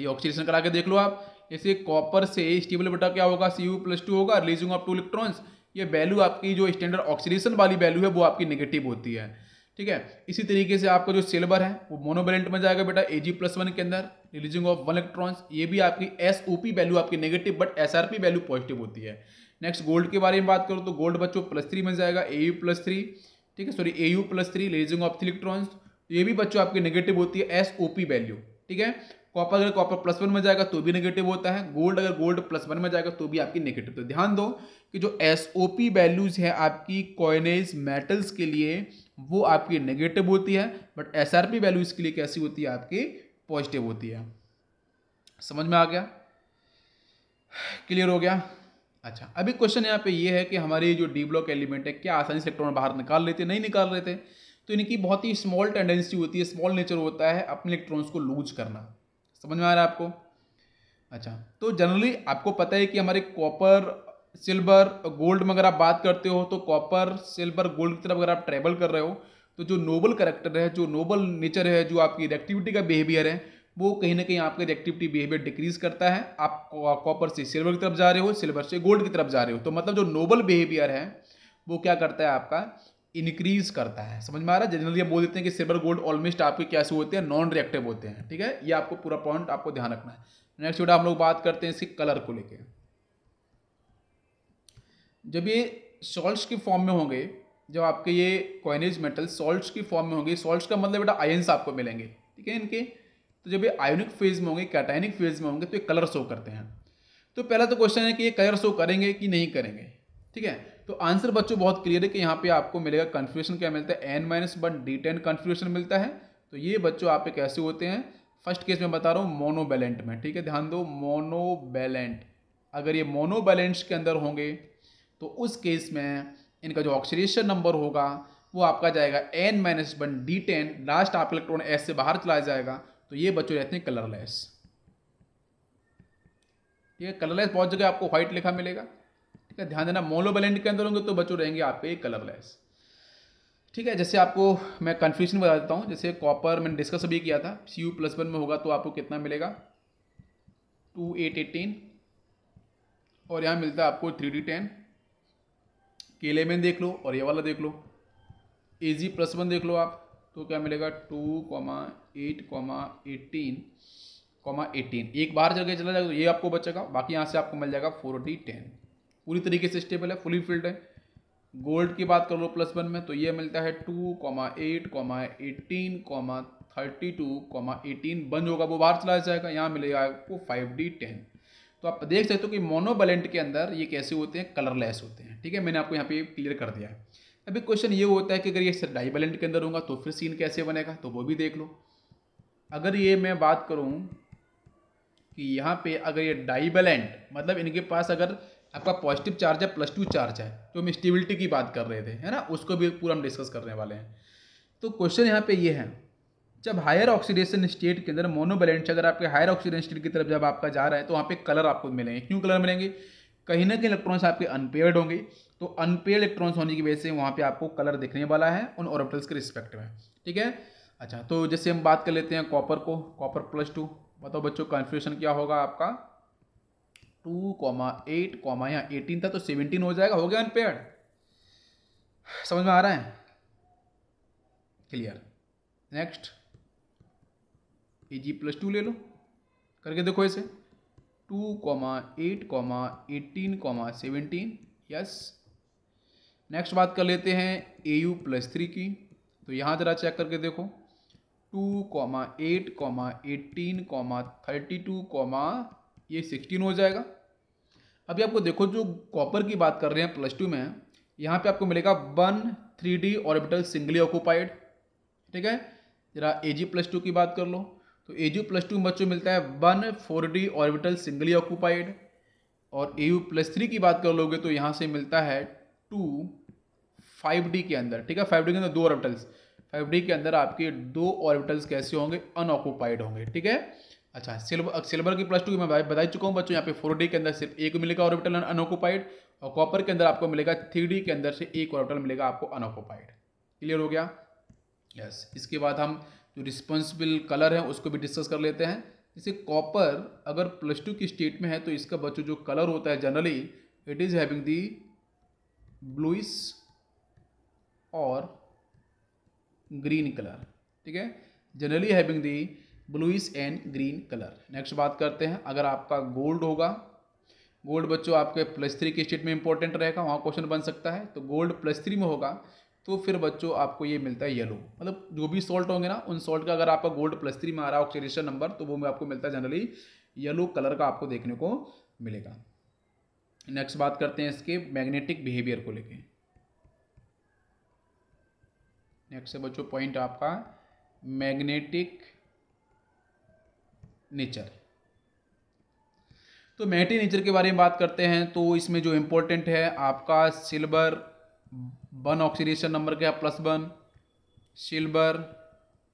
ये ऑक्सीडेशन करा के देख लो आप जैसे कॉपर से स्टेबल बेटा क्या होगा सी यू प्लस टू होगा रिलीजिंग ऑफ टू इलेक्ट्रॉन्स ये वैल्यू आपकी जो स्टैंडर्ड ऑक्सीडेशन वाली वैल्यू है वो आपकी नेगेटिव होती है ठीक है इसी तरीके से आपका जो सिल्वर है वो मोनोबेलेंट में जाएगा बेटा ए जी प्लस वन के अंदर रिलीजिंग ऑफ वन इलेक्ट्रॉन्स ये भी आपकी एस ओ पी वैल्यू आपकी negative but S R P value positive होती है नेक्स्ट गोल्ड के बारे में बात करूँ तो गोल्ड बच्चों प्लस थ्री में जाएगा ए यू प्लस थ्री ठीक है sorry A U plus three releasing of electrons ये भी बच्चों आपकी नेगेटिव होती है एस ओ पी वैल्यू ठीक है कॉपर अगर कॉपर प्लस वन में जाएगा तो भी नेगेटिव होता है गोल्ड अगर गोल्ड प्लस वन में जाएगा तो भी आपकी नेगेटिव तो ध्यान दो कि जो एस ओ पी वैल्यूज़ है आपकी कॉइनेज मेटल्स के लिए वो आपकी नेगेटिव होती है but S R P values के लिए कैसी होती है आपकी पॉजिटिव होती है समझ में आ गया क्लियर हो गया अच्छा अभी क्वेश्चन यहाँ पे ये है कि हमारी जो डी ब्लॉक एलिमेंट है क्या आसानी से इलेक्ट्रॉन बाहर निकाल लेते नहीं निकाल रहे थे तो इनकी बहुत ही स्मॉल टेंडेंसी होती है स्मॉल नेचर होता है अपने इलेक्ट्रॉन्स को लूज करना समझ में आ रहा है आपको अच्छा तो जनरली आपको पता है कि हमारे कॉपर सिल्वर गोल्ड में अगर आप बात करते हो तो कॉपर सिल्वर गोल्ड की तरफ अगर आप ट्रेवल कर रहे हो तो जो नोबल करेक्टर है जो नोबल नेचर है जो आपकी रिएक्टिविटी का बिहेवियर है वो कहीं ना कहीं आपका रिएक्टिविटी बिहेवियर डिक्रीज करता है आप कॉपर से सिल्वर की तरफ जा रहे हो सिल्वर से गोल्ड की तरफ जा रहे हो तो मतलब जो नोबल बिहेवियर है वो क्या करता है आपका इंक्रीज करता है समझ में आ रहा है जनरली हम बोल देते हैं कि सिल्वर गोल्ड ऑलमोस्ट आपके कैसे होते हैं नॉन रिएक्टिव होते हैं ठीक है ये आपको पूरा पॉइंट आपको ध्यान रखना है नेक्स्ट वीडियो हम लोग बात करते हैं इसके कलर को लेके जब ये सॉल्ट के फॉर्म में होंगे जब आपके ये कॉइनेज मेटल सॉल्ट की फॉर्म में होंगे सॉल्ट का मतलब बेटा आयन्स आपको मिलेंगे ठीक है इनके तो जब ये आयोनिक फेज में होंगे कैटाइनिक फेज में होंगे तो ये कलर शो करते हैं तो पहला तो क्वेश्चन है कि ये कलर शो करेंगे कि नहीं करेंगे ठीक है तो आंसर बच्चों बहुत क्लियर है कि यहाँ पे आपको मिलेगा कन्फ्यूशन क्या मिलता है N minus one D ten confusion मिलता है तो ये बच्चों आपके कैसे होते हैं फर्स्ट केस में बता रहा हूँ मोनोबैलेंट में ठीक है ध्यान दो मोनोबैलेंट अगर ये मोनोबैलेंट्स के अंदर होंगे तो उस केस में इनका जो ऑक्सीडेशन नंबर होगा वो आपका जाएगा N minus one D ten last आपका इलेक्ट्रॉन एस से बाहर चला जाएगा तो ये बच्चों रहते हैं कलरलेस ठीक है कलरलेस बहुत जगह आपको व्हाइट लिखा मिलेगा ठीक है ध्यान देना मोनोबलेंट के अंदर होंगे तो बच्चों रहेंगे आपके कलरलेस ठीक है जैसे आपको मैं कन्फ्यूजन बता देता हूँ जैसे कॉपर मैंने डिस्कस अभी किया था सी यू प्लस वन में होगा तो आपको कितना मिलेगा टू एट एटीन और यहाँ मिलता है आपको थ्री डी टेन केले में देख लो और ये वाला देख लो ए जी प्लस वन देख लो आप तो क्या मिलेगा two comma eight comma eighteen comma eighteen एक बार जगह चला जाएगा तो ये आपको बचेगा बाकी यहाँ से आपको मिल जाएगा फोर डी टेन पूरी तरीके से स्टेबल है फुली फिल्ड है गोल्ड की बात कर लो प्लस वन में तो ये मिलता है two comma eight comma eighteen comma thirty two comma eighteen बंद होगा वो बाहर चला जाएगा यहाँ मिलेगा आपको फाइव डी टेन तो आप देख सकते हो कि मोनोबलेंट के अंदर ये कैसे होते हैं कलरलेस होते हैं ठीक है मैंने आपको यहाँ पे क्लियर कर दिया है अभी क्वेश्चन ये होता है कि अगर ये सर डाइबलेंट के अंदर होगा तो फिर सीन कैसे बनेगा तो वो भी देख लो अगर ये मैं बात करूँ कि यहाँ पे अगर ये डाइबलेंट मतलब इनके पास अगर आपका पॉजिटिव चार्ज है प्लस टू चार्ज है जो हम स्टेबिलिटी की बात कर रहे थे है ना उसको भी पूरा हम डिस्कस करने वाले हैं तो क्वेश्चन यहाँ पे ये है जब हायर ऑक्सीडेशन स्टेट के अंदर मोनोबैलेंस अगर आपके हायर ऑक्सीडेशन स्टेट की तरफ जब आपका जा रहा है तो वहाँ पे कलर आपको मिलेंगे क्यों कलर मिलेंगे कहीं ना कहीं इलेक्ट्रॉन्स आपके अनपेयर्ड होंगे तो अनपेयर्ड इलेक्ट्रॉन्स होने की वजह से वहाँ पे आपको कलर दिखने वाला है उन ऑर्बिटल्स के रिस्पेक्ट में ठीक है अच्छा तो जैसे हम बात कर लेते हैं कॉपर को कॉपर प्लस टू बताओ बच्चों कन्फ्यूजन क्या होगा आपका टू कॉमा एट कॉमा यहाँ एटीन था तो सेवनटीन हो जाएगा हो गया अनपेयर समझ में आ रहा है clear next A G plus two ले लो करके देखो इसे two comma eight comma eighteen comma seventeen yes next बात कर लेते हैं ए यू प्लस थ्री की तो यहाँ ज़रा चेक करके देखो two comma eight comma eighteen comma thirty two comma ये सिक्सटीन हो जाएगा अभी आपको देखो जो कॉपर की बात कर रहे हैं प्लस टू में यहाँ पे आपको मिलेगा one three D orbital singly occupied ठीक है जरा ए जी प्लस टू की बात कर लो तो ए जी प्लस टू बच्चों मिलता है one four D orbital singly occupied और ए यू प्लस थ्री की बात कर लोगे तो यहाँ से मिलता है टू फाइव डी के अंदर ठीक है फाइव डी के अंदर दो ऑर्बिटल्स फाइव डी के अंदर आपके दो ऑर्बिटल्स कैसे होंगे अनऑक्यूपाइड होंगे ठीक है अच्छा सिल्वर सिल्वर की प्लस टू की मैं बता चुका हूँ बच्चों यहाँ पे फोर डी के अंदर सिर्फ एक मिलेगा ऑर्बिटल अनऑक्यूपाइड और कॉपर के अंदर आपको मिलेगा थ्री डी के अंदर से एक ऑर्बिटल मिलेगा आपको अनऑक्यूपाइड क्लियर हो गया यस yes. इसके बाद हम जो रिस्पॉन्सिबल कलर है उसको भी डिस्कस कर लेते हैं जैसे कॉपर अगर प्लस टू की स्टेट में है तो इसका बच्चों जो कलर होता है generally it is having the bluish और ग्रीन कलर ठीक है generally having the bluish and green colour next बात करते हैं अगर आपका गोल्ड होगा गोल्ड बच्चों आपके प्लस थ्री के स्टेट में इंपॉर्टेंट रहेगा वहाँ क्वेश्चन बन सकता है तो गोल्ड प्लस थ्री में होगा तो फिर बच्चों आपको ये मिलता है येलो मतलब जो भी सॉल्ट होंगे ना उन सॉल्ट का अगर आपका गोल्ड प्लस थ्री में आ रहा है ऑक्सीडेशन नंबर तो वो में आपको मिलता है जनरली येलो कलर का आपको देखने को मिलेगा नेक्स्ट बात करते हैं इसके मैग्नेटिक बिहेवियर को लेके नेक्स्ट बच्चों पॉइंट आपका मैग्नेटिक नेचर तो मैटी नेचर के बारे में बात करते हैं तो इसमें जो इम्पोर्टेंट है आपका सिल्वर वन ऑक्सीडेशन नंबर के plus one silver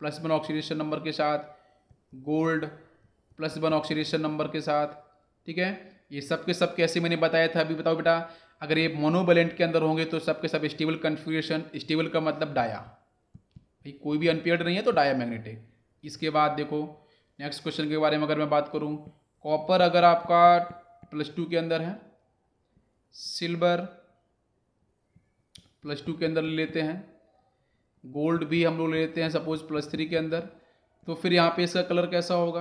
plus one oxidation number के साथ gold plus one oxidation number के साथ ठीक है ये सब के सब कैसे मैंने बताया था अभी बताओ बेटा अगर ये मोनोबलेंट के अंदर होंगे तो सब के सब स्टेबल कन्फ्यूशन स्टेबल का मतलब डाया भाई कोई भी अनपेयर्ड नहीं है तो डाया मैग्नेटिक इसके बाद देखो नेक्स्ट क्वेश्चन के बारे में अगर मैं बात करूँ कॉपर अगर आपका प्लस टू के अंदर है सिल्वर प्लस टू के अंदर ले लेते हैं गोल्ड भी हम लोग ले लेते हैं सपोज प्लस थ्री के अंदर तो फिर यहाँ पे इसका कलर कैसा होगा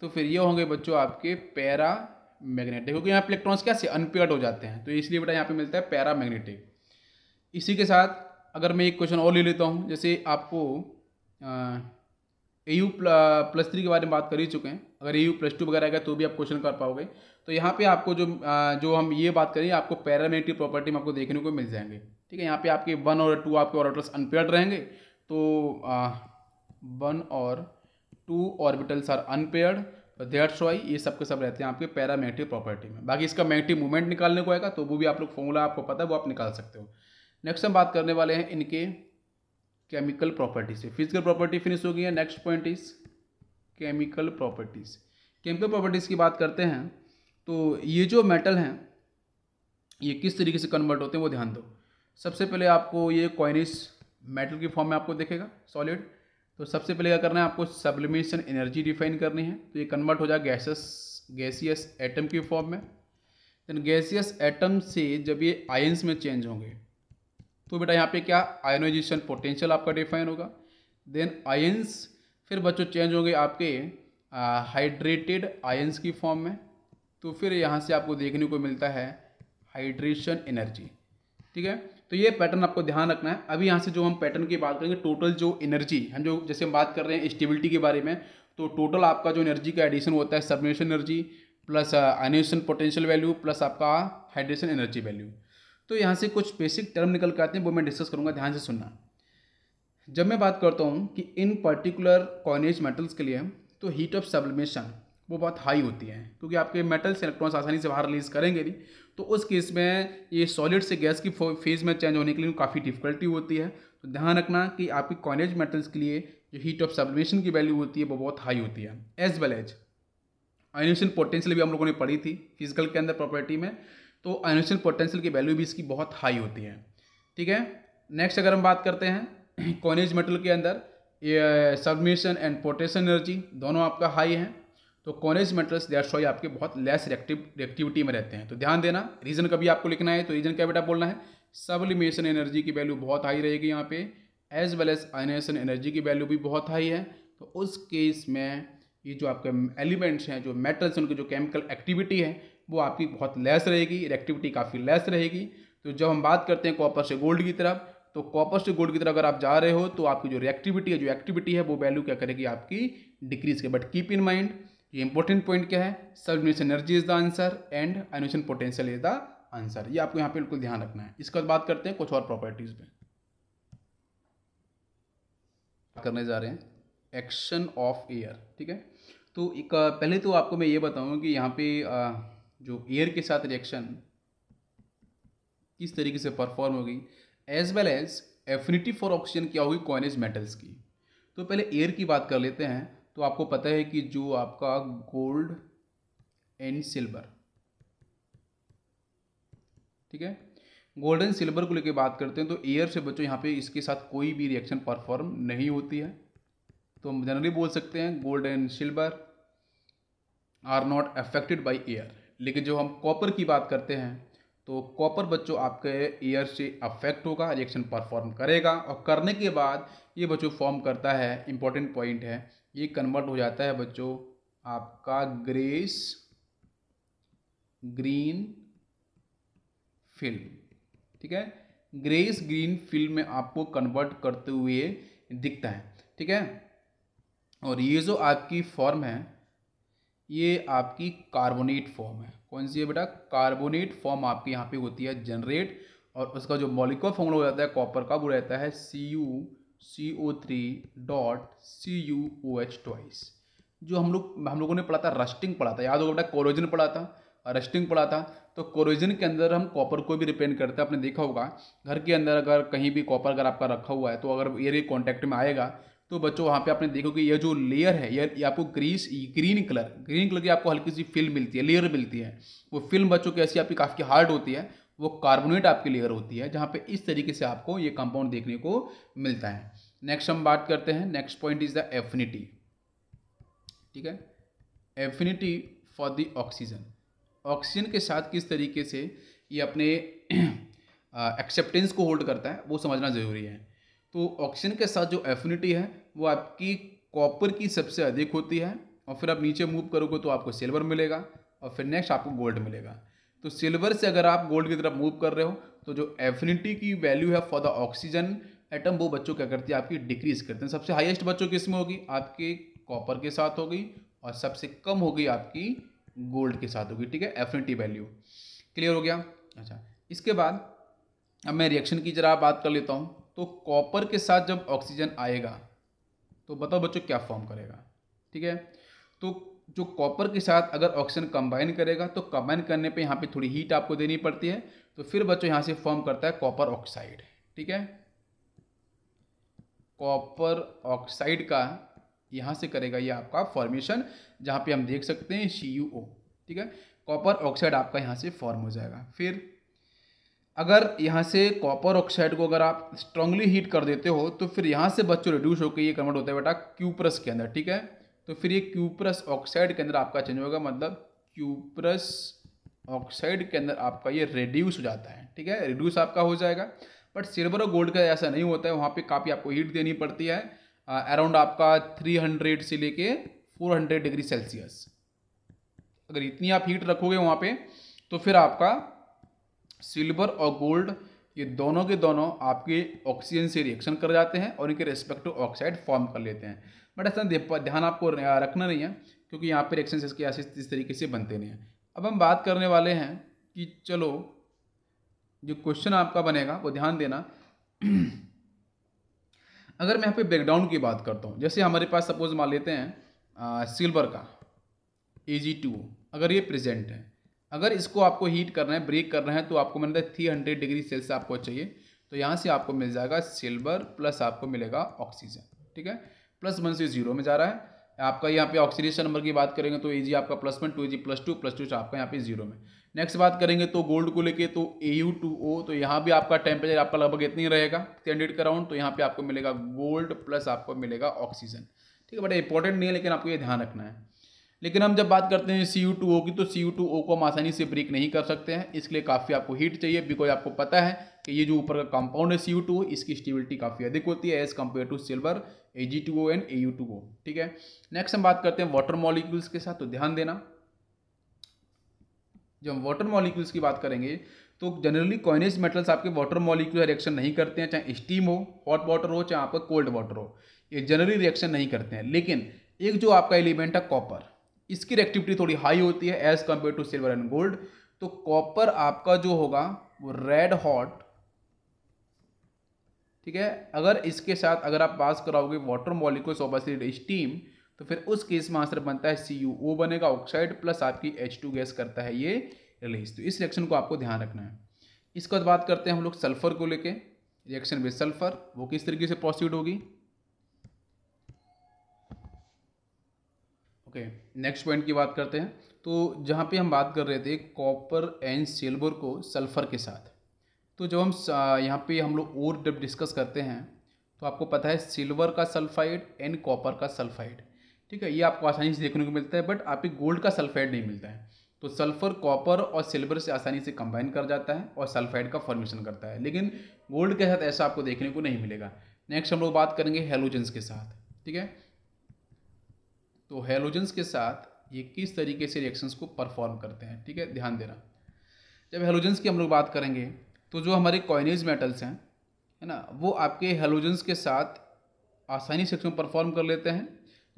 तो फिर ये होंगे बच्चों आपके पैरा मैग्नेटिक क्योंकि यहाँ इलेक्ट्रॉन्स कैसे अनपेयर्ड हो जाते हैं तो इसलिए बेटा यहाँ पे मिलता है पैरा मैग्नेटिक इसी के साथ अगर मैं एक क्वेश्चन और ले लेता हूँ जैसे आपको आ, ए यू प्लस थ्री के बारे में बात कर ही चुके हैं अगर ए यू प्लस टू वगैरह आएगा तो भी आप क्वेश्चन कर पाओगे तो यहाँ पे आपको जो जो हम ये बात करें आपको पैरामेट्रिक प्रॉपर्टी में आपको देखने को मिल जाएंगे ठीक है यहाँ पे आपके वन और टू आपके ऑर्बिटल्स अनपेयर्ड रहेंगे तो वन और two orbitals are unpaired that's why ये सब के सब रहते हैं आपके पैरामेट्रिक प्रॉपर्टी में बाकी इसका मैग्नेटिक मूवमेंट निकालने को आएगा तो वो भी आप लोग फॉर्मूला आपको पता है वो आप निकाल सकते हो नेक्स्ट हम बात करने वाले हैं इनके केमिकल प्रॉपर्टीज़ है फिजिकल प्रॉपर्टी फिनिश हो गई है next point is chemical properties chemical properties की बात करते हैं तो ये जो मेटल हैं ये किस तरीके से कन्वर्ट होते हैं वो ध्यान दो सबसे पहले आपको ये कॉइनिस मेटल की फॉर्म में आपको देखेगा सॉलिड तो सबसे पहले क्या करना है आपको सब्लिमेशन एनर्जी डिफाइन करनी है तो ये कन्वर्ट हो जाए गैसेस गैसियस एटम की फॉर्म में देन गैसियस एटम से जब ये आयंस में चेंज होंगे तो बेटा यहाँ पे क्या आयोनाइजेशन पोटेंशियल आपका डिफाइन होगा देन आयंस फिर बच्चों चेंज होंगे आपके हाइड्रेटेड आयंस की फॉर्म में तो फिर यहाँ से आपको देखने को मिलता है हाइड्रेशन एनर्जी ठीक है तो ये पैटर्न आपको ध्यान रखना है अभी यहाँ से जो हम पैटर्न की बात करेंगे टोटल जो एनर्जी हम जो जैसे हम बात कर रहे हैं स्टेबिलिटी के बारे में तो टोटल आपका जो एनर्जी का एडिशन होता है sublimation energy plus ionization potential value plus आपका हाइड्रेशन एनर्जी वैल्यू तो यहाँ से कुछ बेसिक टर्म निकल कर आते हैं वो मैं डिस्कस करूँगा ध्यान से सुनना जब मैं बात करता हूँ कि इन पर्टिकुलर कॉर्नेज मेटल्स के लिए तो हीट ऑफ सब्लमेशन वो बहुत हाई होती है क्योंकि आपके मेटल्स इलेक्ट्रॉन्स आसानी से बाहर रिलीज करेंगे नहीं तो उस केस में ये सॉलिड से गैस की फेज़ में चेंज होने के लिए काफ़ी डिफिकल्टी होती है तो ध्यान रखना कि आपकी कॉनेज मेटल्स के लिए जो हीट ऑफ सब्लमेशन की वैल्यू होती है वो बहुत हाई होती है as well as ionization potential भी हम लोगों ने पढ़ी थी फिजिकल के अंदर प्रॉपर्टी में तो इन्वेस्टमेंट पोटेंशियल की वैल्यू भी इसकी बहुत हाई होती है ठीक है नेक्स्ट अगर हम बात करते हैं कॉनेज मेटल के अंदर सबमिशन एंड पोटेशन एनर्जी दोनों आपका हाई है तो कॉनेज मेटल्स देर सॉरी आपके बहुत लेस रिएक्टिव रिएक्टिविटी में रहते हैं तो ध्यान देना रीज़न कभी आपको लिखना है तो रीज़न क्या बेटा बोलना है सबलिमेशन एनर्जी की वैल्यू बहुत हाई रहेगी यहाँ पे as well as ionization energy की वैल्यू भी बहुत हाई है तो उस केस में ये जो आपके एलिमेंट्स हैं जो मेटल्स उनकी जो केमिकल एक्टिविटी है वो आपकी बहुत लेस रहेगी इलेक्टिविटी काफ़ी लेस रहेगी तो जब हम बात करते हैं कॉपर से गोल्ड की तरफ तो कॉपर से गोल्ड की तरफ अगर आप जा रहे हो तो आपकी जो रिएक्टिविटी है जो एक्टिविटी है वो वैल्यू क्या करेगी आपकी डिक्रीज के बट कीप इन माइंड ये इंपॉर्टेंट पॉइंट क्या है सब energy is the answer and ionization potential is the answer ये आपको यहाँ पे बिल्कुल ध्यान रखना है इसके बाद बात करते हैं कुछ और प्रॉपर्टीज में करने जा रहे हैं एक्शन ऑफ एयर ठीक है तो एक पहले तो आपको मैं ये बताऊँ कि यहाँ पे आ, जो एयर के साथ रिएक्शन किस तरीके से परफॉर्म होगी as well as affinity for oxygen क्या होगी कॉइनेज मेटल्स की तो पहले एयर की बात कर लेते हैं तो आपको पता है कि जो आपका गोल्ड एंड सिल्वर ठीक है गोल्ड एंड सिल्वर को लेकर बात करते हैं तो एयर से बच्चों यहाँ पे इसके साथ कोई भी रिएक्शन परफॉर्म नहीं होती है तो हम जनरली बोल सकते हैं gold and silver are not affected by air लेकिन जो हम कॉपर की बात करते हैं तो कॉपर बच्चों आपके ईयर से अफेक्ट होगा रिएक्शन परफॉर्म करेगा और करने के बाद ये बच्चों फॉर्म करता है इम्पॉर्टेंट पॉइंट है ये कन्वर्ट हो जाता है बच्चों आपका ग्रेस ग्रीन फिल्म ठीक है ग्रेस ग्रीन फिल्म में आपको कन्वर्ट करते हुए दिखता है ठीक है और ये जो आपकी फॉर्म है ये आपकी कार्बोनेट फॉर्म है कौन सी है बेटा कार्बोनेट फॉर्म आपकी यहाँ पे होती है जनरेट और उसका जो मॉलिकुलर फॉर्मूला हो जाता है कॉपर का वो रहता है C U C O three dot C U O H twice जो हम लोग हम लोगों ने पढ़ा था रस्टिंग पढ़ा था याद होगा बेटा कोरोजन पढ़ा था रस्टिंग पढ़ा था तो कोरोजन के अंदर हम कॉपर को भी रिपेंड करते हैं आपने देखा होगा घर के अंदर अगर कहीं भी कॉपर अगर आपका रखा हुआ है तो अगर एयर के कॉन्टैक्ट में आएगा तो बच्चों वहाँ पे आपने देखोगे ये जो लेयर है ये आपको grease green colour green colour की आपको हल्की सी फिल्म मिलती है लेयर मिलती है वो फिल्म बच्चों की ऐसी आपकी काफ़ी हार्ड होती है वो कार्बोनेट आपकी लेयर होती है जहाँ पे इस तरीके से आपको ये कंपाउंड देखने को मिलता है नेक्स्ट हम बात करते हैं next point is the affinity ठीक है affinity for the oxygen oxygen के साथ किस तरीके से ये अपने एक्सेप्टेंस को होल्ड करता है वो समझना ज़रूरी है तो ऑक्सीजन के साथ जो एफिनिटी है वो आपकी कॉपर की सबसे अधिक होती है और फिर आप नीचे मूव करोगे तो आपको सिल्वर मिलेगा और फिर नेक्स्ट आपको गोल्ड मिलेगा तो सिल्वर से अगर आप गोल्ड की तरफ मूव कर रहे हो तो जो एफिनिटी की वैल्यू है फॉर द ऑक्सीजन एटम वो बच्चों क्या करती है आपकी डिक्रीज करते हैं सबसे हाईएस्ट बच्चों किस में होगी आपके कॉपर के साथ होगी और सबसे कम होगी आपकी गोल्ड के साथ होगी ठीक है एफिनिटी वैल्यू क्लियर हो गया अच्छा इसके बाद अब मैं रिएक्शन की जरा बात कर लेता हूँ तो कॉपर के साथ जब ऑक्सीजन आएगा तो बताओ बच्चों क्या फॉर्म करेगा ठीक है तो जो कॉपर के साथ अगर ऑक्सीजन कंबाइन करेगा तो कंबाइन करने पे यहाँ पे थोड़ी हीट आपको देनी पड़ती है तो फिर बच्चों यहाँ से फॉर्म करता है कॉपर ऑक्साइड ठीक है कॉपर ऑक्साइड का यहाँ से करेगा ये आपका फॉर्मेशन जहाँ पे हम देख सकते हैं सी ठीक है कॉपर ऑक्साइड आपका यहाँ से फॉर्म हो जाएगा फिर अगर यहाँ से कॉपर ऑक्साइड को अगर आप स्ट्रांगली हीट कर देते हो तो फिर यहाँ से बच्चों रिड्यूस होकर ये कन्वर्ट होता है बेटा क्यूप्रस के अंदर ठीक है तो फिर ये क्यूप्रस ऑक्साइड के अंदर आपका चेंज होगा मतलब क्यूप्रस ऑक्साइड के अंदर आपका ये रिड्यूस हो जाता है ठीक है रिड्यूस आपका हो जाएगा बट सिल्वर और गोल्ड का ऐसा नहीं होता है वहाँ पर काफ़ी आपको हीट देनी पड़ती है अराउंड आपका थ्री से लेके 400 डिग्री सेल्सियस अगर इतनी आप हीट रखोगे वहाँ पर तो फिर आपका सिल्वर और गोल्ड ये दोनों के दोनों आपके ऑक्सीजन से रिएक्शन कर जाते हैं और इनके रेस्पेक्टिव ऑक्साइड फॉर्म कर लेते हैं बट ऐसा ध्यान आपको रखना नहीं है क्योंकि यहाँ पर रिएक्शन इसके ऐसे इस तरीके से बनते नहीं हैं अब हम बात करने वाले हैं कि चलो जो क्वेश्चन आपका बनेगा वो ध्यान देना अगर मैं यहाँ पे ब्रेकडाउन की बात करता हूँ जैसे हमारे पास सपोज मान लेते हैं सिल्वर का ए जी टू अगर ये प्रेजेंट है अगर इसको आपको हीट करना है ब्रेक करना है तो आपको मैंने थ्री हंड्रेड डिग्री सेल्सियस आपको चाहिए तो यहाँ से आपको मिल जाएगा सिल्वर प्लस आपको मिलेगा ऑक्सीजन ठीक है प्लस वन से जीरो में जा रहा है आपका यहाँ पे ऑक्सीडेशन नंबर की बात करेंगे तो ए जी आपका plus one two G plus two plus two आपका यहाँ पे जीरो में नेक्स्ट बात करेंगे तो गोल्ड को लेके तो ए यू टू ओ तो यहाँ भी आपका टेम्परेचर आपका लगभग इतना ही रहेगा थ्री हंड्रेड का राउंड तो यहाँ पे आपको मिलेगा गोल्ड प्लस आपको मिलेगा ऑक्सीजन ठीक है बट इंपॉर्टेंट नहीं है लेकिन आपको ये ध्यान रखना है लेकिन हम जब बात करते हैं सी यू टू ओ की तो सी यू टू ओ को हम आसानी से ब्रेक नहीं कर सकते हैं इसके लिए काफ़ी आपको हीट चाहिए बिकॉज आपको पता है कि ये जो ऊपर का कंपाउंड है सी यू टू इसकी स्टेबिलिटी काफ़ी अधिक होती है as compare to silver A G two O and A U two O ठीक है नेक्स्ट हम बात करते हैं वाटर मॉलिक्यूल्स के साथ तो ध्यान देना जब हम वाटर मॉलिक्यूल्स की बात करेंगे तो जनरली कॉइनेज मेटल्स आपके वाटर मॉलिक्यूल रिएक्शन नहीं करते हैं चाहे स्टीम हो हॉट वाटर हो चाहे आपका कोल्ड वाटर हो ये जनरली रिएक्शन नहीं करते हैं लेकिन एक जो आपका एलिमेंट है कॉपर इसकी रेक्टिविटी थोड़ी हाई होती है as compare to silver and gold तो कॉपर आपका जो होगा वो रेड हॉट ठीक है अगर इसके साथ अगर आप पास कराओगे वाटर मॉलिक्यूल्स ऑब्वियसली स्टीम तो फिर उस केस में आंसर बनता है सी यू ओ बनेगा ऑक्साइड प्लस आपकी एच टू गैस करता है ये रिलीज तो इस रिएक्शन को आपको ध्यान रखना है इसके बाद बात करते हैं हम लोग सल्फर को लेके रिएक्शन विद सल्फर वो किस तरीके से प्रोसीड होगी ओके नेक्स्ट पॉइंट की बात करते हैं तो जहाँ पे हम बात कर रहे थे कॉपर एंड सिल्वर को सल्फ़र के साथ तो जब हम यहाँ पे हम लोग और जब डिस्कस करते हैं तो आपको पता है सिल्वर का सल्फाइड एंड कॉपर का सल्फाइड ठीक है ये आपको आसानी से देखने को मिलता है बट आप गोल्ड का सल्फाइड नहीं मिलता है तो सल्फर कॉपर और सिल्वर से आसानी से कंबाइन कर जाता है और सल्फाइड का फॉर्मेशन करता है लेकिन गोल्ड के साथ ऐसा आपको देखने को नहीं मिलेगा नेक्स्ट हम लोग बात करेंगे हेलोजेंस के साथ ठीक है तो हेलोजन्स के साथ ये किस तरीके से रिएक्शंस को परफॉर्म करते हैं ठीक है ध्यान देना जब हेलोजन्स की हम लोग बात करेंगे तो जो हमारे कॉइनेज मेटल्स हैं है ना वो आपके हेलोजन्स के साथ आसानी से एक्शन परफॉर्म कर लेते हैं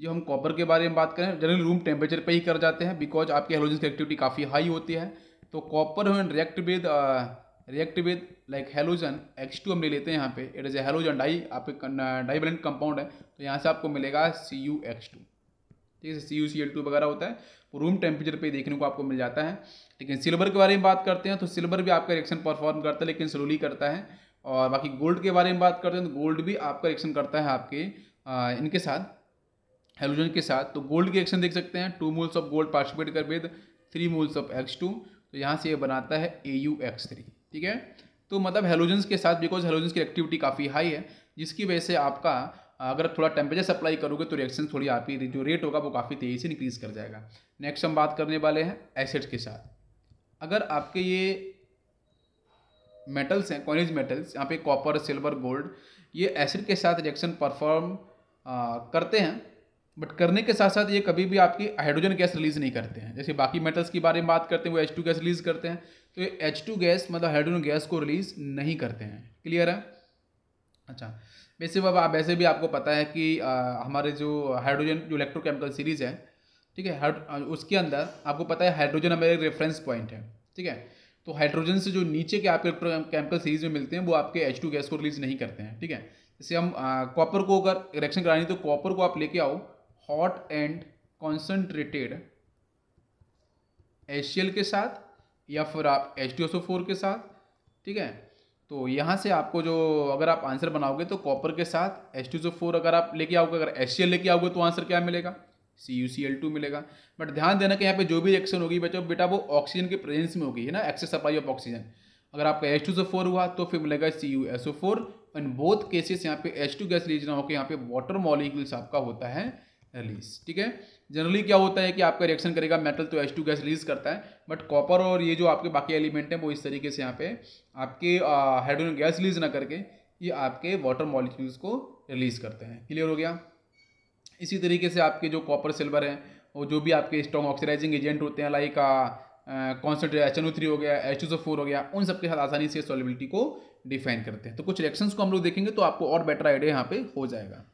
जो हम कॉपर के बारे में बात करें जनरली रूम टेम्परेचर पर ही कर जाते हैं बिकॉज आपके हेलोजन की एक्टिविटी काफ़ी हाई होती है तो कॉपर हम react with react with like halogen X two हम ले लेते हैं यहाँ पे it is a halogen di आपके डाई कंपाउंड है तो यहाँ से आपको मिलेगा सी यू एक्स टू ठीक है C U C L two वगैरह होता है रूम टेम्परेचर पे देखने को आपको मिल जाता है लेकिन सिल्वर के बारे में बात करते हैं तो सिल्वर भी आपका रिएक्शन परफॉर्म करता है लेकिन स्लोली करता है और बाकी गोल्ड के बारे में बात करते हैं तो गोल्ड भी आपका रिएक्शन करता है आपके आ, इनके साथ हेलोजन के साथ तो गोल्ड के रिएक्शन देख सकते हैं two moles of gold participate कर with three moles of X two तो यहाँ से ये बनाता है ए यू एक्स थ्री ठीक है तो मतलब हेलोजन्स के साथ बिकॉज हेलोजन्स की एक्टिविटी काफ़ी हाई है जिसकी वजह से आपका अगर थोड़ा टेम्परेचर सप्लाई करोगे तो रिएक्शन थोड़ी आपकी जो रेट होगा वो काफ़ी तेज़ी से इंक्रीज़ कर जाएगा नेक्स्ट हम बात करने वाले हैं एसिड्स के साथ अगर आपके ये मेटल्स हैं कॉलेज मेटल्स यहाँ पे कॉपर सिल्वर गोल्ड ये एसिड के साथ रिएक्शन परफॉर्म करते हैं बट करने के साथ साथ ये कभी भी आपकी हाइड्रोजन गैस रिलीज़ नहीं करते हैं जैसे बाकी मेटल्स के बारे में बात करते हैं वो एच गैस रिलीज़ करते हैं तो ये एच गैस मतलब हाइड्रोजन गैस को रिलीज़ नहीं करते हैं क्लियर है अच्छा वैसे आप वैसे भी आपको पता है कि आ, हमारे जो हाइड्रोजन जो इलेक्ट्रोकेमिकल सीरीज है ठीक है उसके अंदर आपको पता है हाइड्रोजन हमारे रेफरेंस पॉइंट है ठीक है तो हाइड्रोजन से जो नीचे के आपके इलेक्ट्रोकेमिकल सीरीज में मिलते हैं वो आपके एच गैस को रिलीज नहीं करते हैं ठीक है जैसे हम कॉपर को अगर रिएक्शन करानी तो कॉपर को आप लेके आओ हॉट एंड कॉन्सेंट्रेटेड एच के साथ या फिर आप एच के साथ ठीक है तो यहाँ से आपको जो अगर आप आंसर बनाओगे तो कॉपर के साथ एस टू फोर अगर आप लेके आओगे अगर एस सी एल लेके आओगे तो आंसर क्या मिलेगा C U C L two मिलेगा बट ध्यान देना कि यहाँ पे जो भी रिएक्शन होगी बच्चों बेटा वो ऑक्सीजन के प्रेजेंस में होगी है ना एक्सेस सप्लाई ऑफ ऑक्सीजन अगर आपका एच टू जो फोर हुआ तो फिर मिलेगा C U S O four in both cases यहाँ पे एच टू गैस रिलीज ना होकर यहाँ पे वाटर मॉलिक्यूल्स आपका होता है रिलीज ठीक है जनरली क्या होता है कि आपका रिएक्शन करेगा मेटल तो एच टू गैस रिलीज करता है बट कॉपर और ये जो आपके बाकी एलिमेंट हैं वो इस तरीके से यहाँ पे आपके हाइड्रोजन गैस रिलीज ना करके ये आपके वाटर मॉलिक्यूल्स को रिलीज करते हैं क्लियर हो गया इसी तरीके से आपके जो कॉपर सिल्वर हैं और जो भी आपके स्ट्रॉन्ग ऑक्सीडाइजिंग एजेंट होते हैं like concentrate H N three हो गया एच टू फोर हो गया उन सबके साथ आसानी से सॉलिबिलिटी को डिफाइन करते हैं तो कुछ रिएक्शंस को हम लोग देखेंगे तो आपको और बेटर आइडिया यहाँ पे हो जाएगा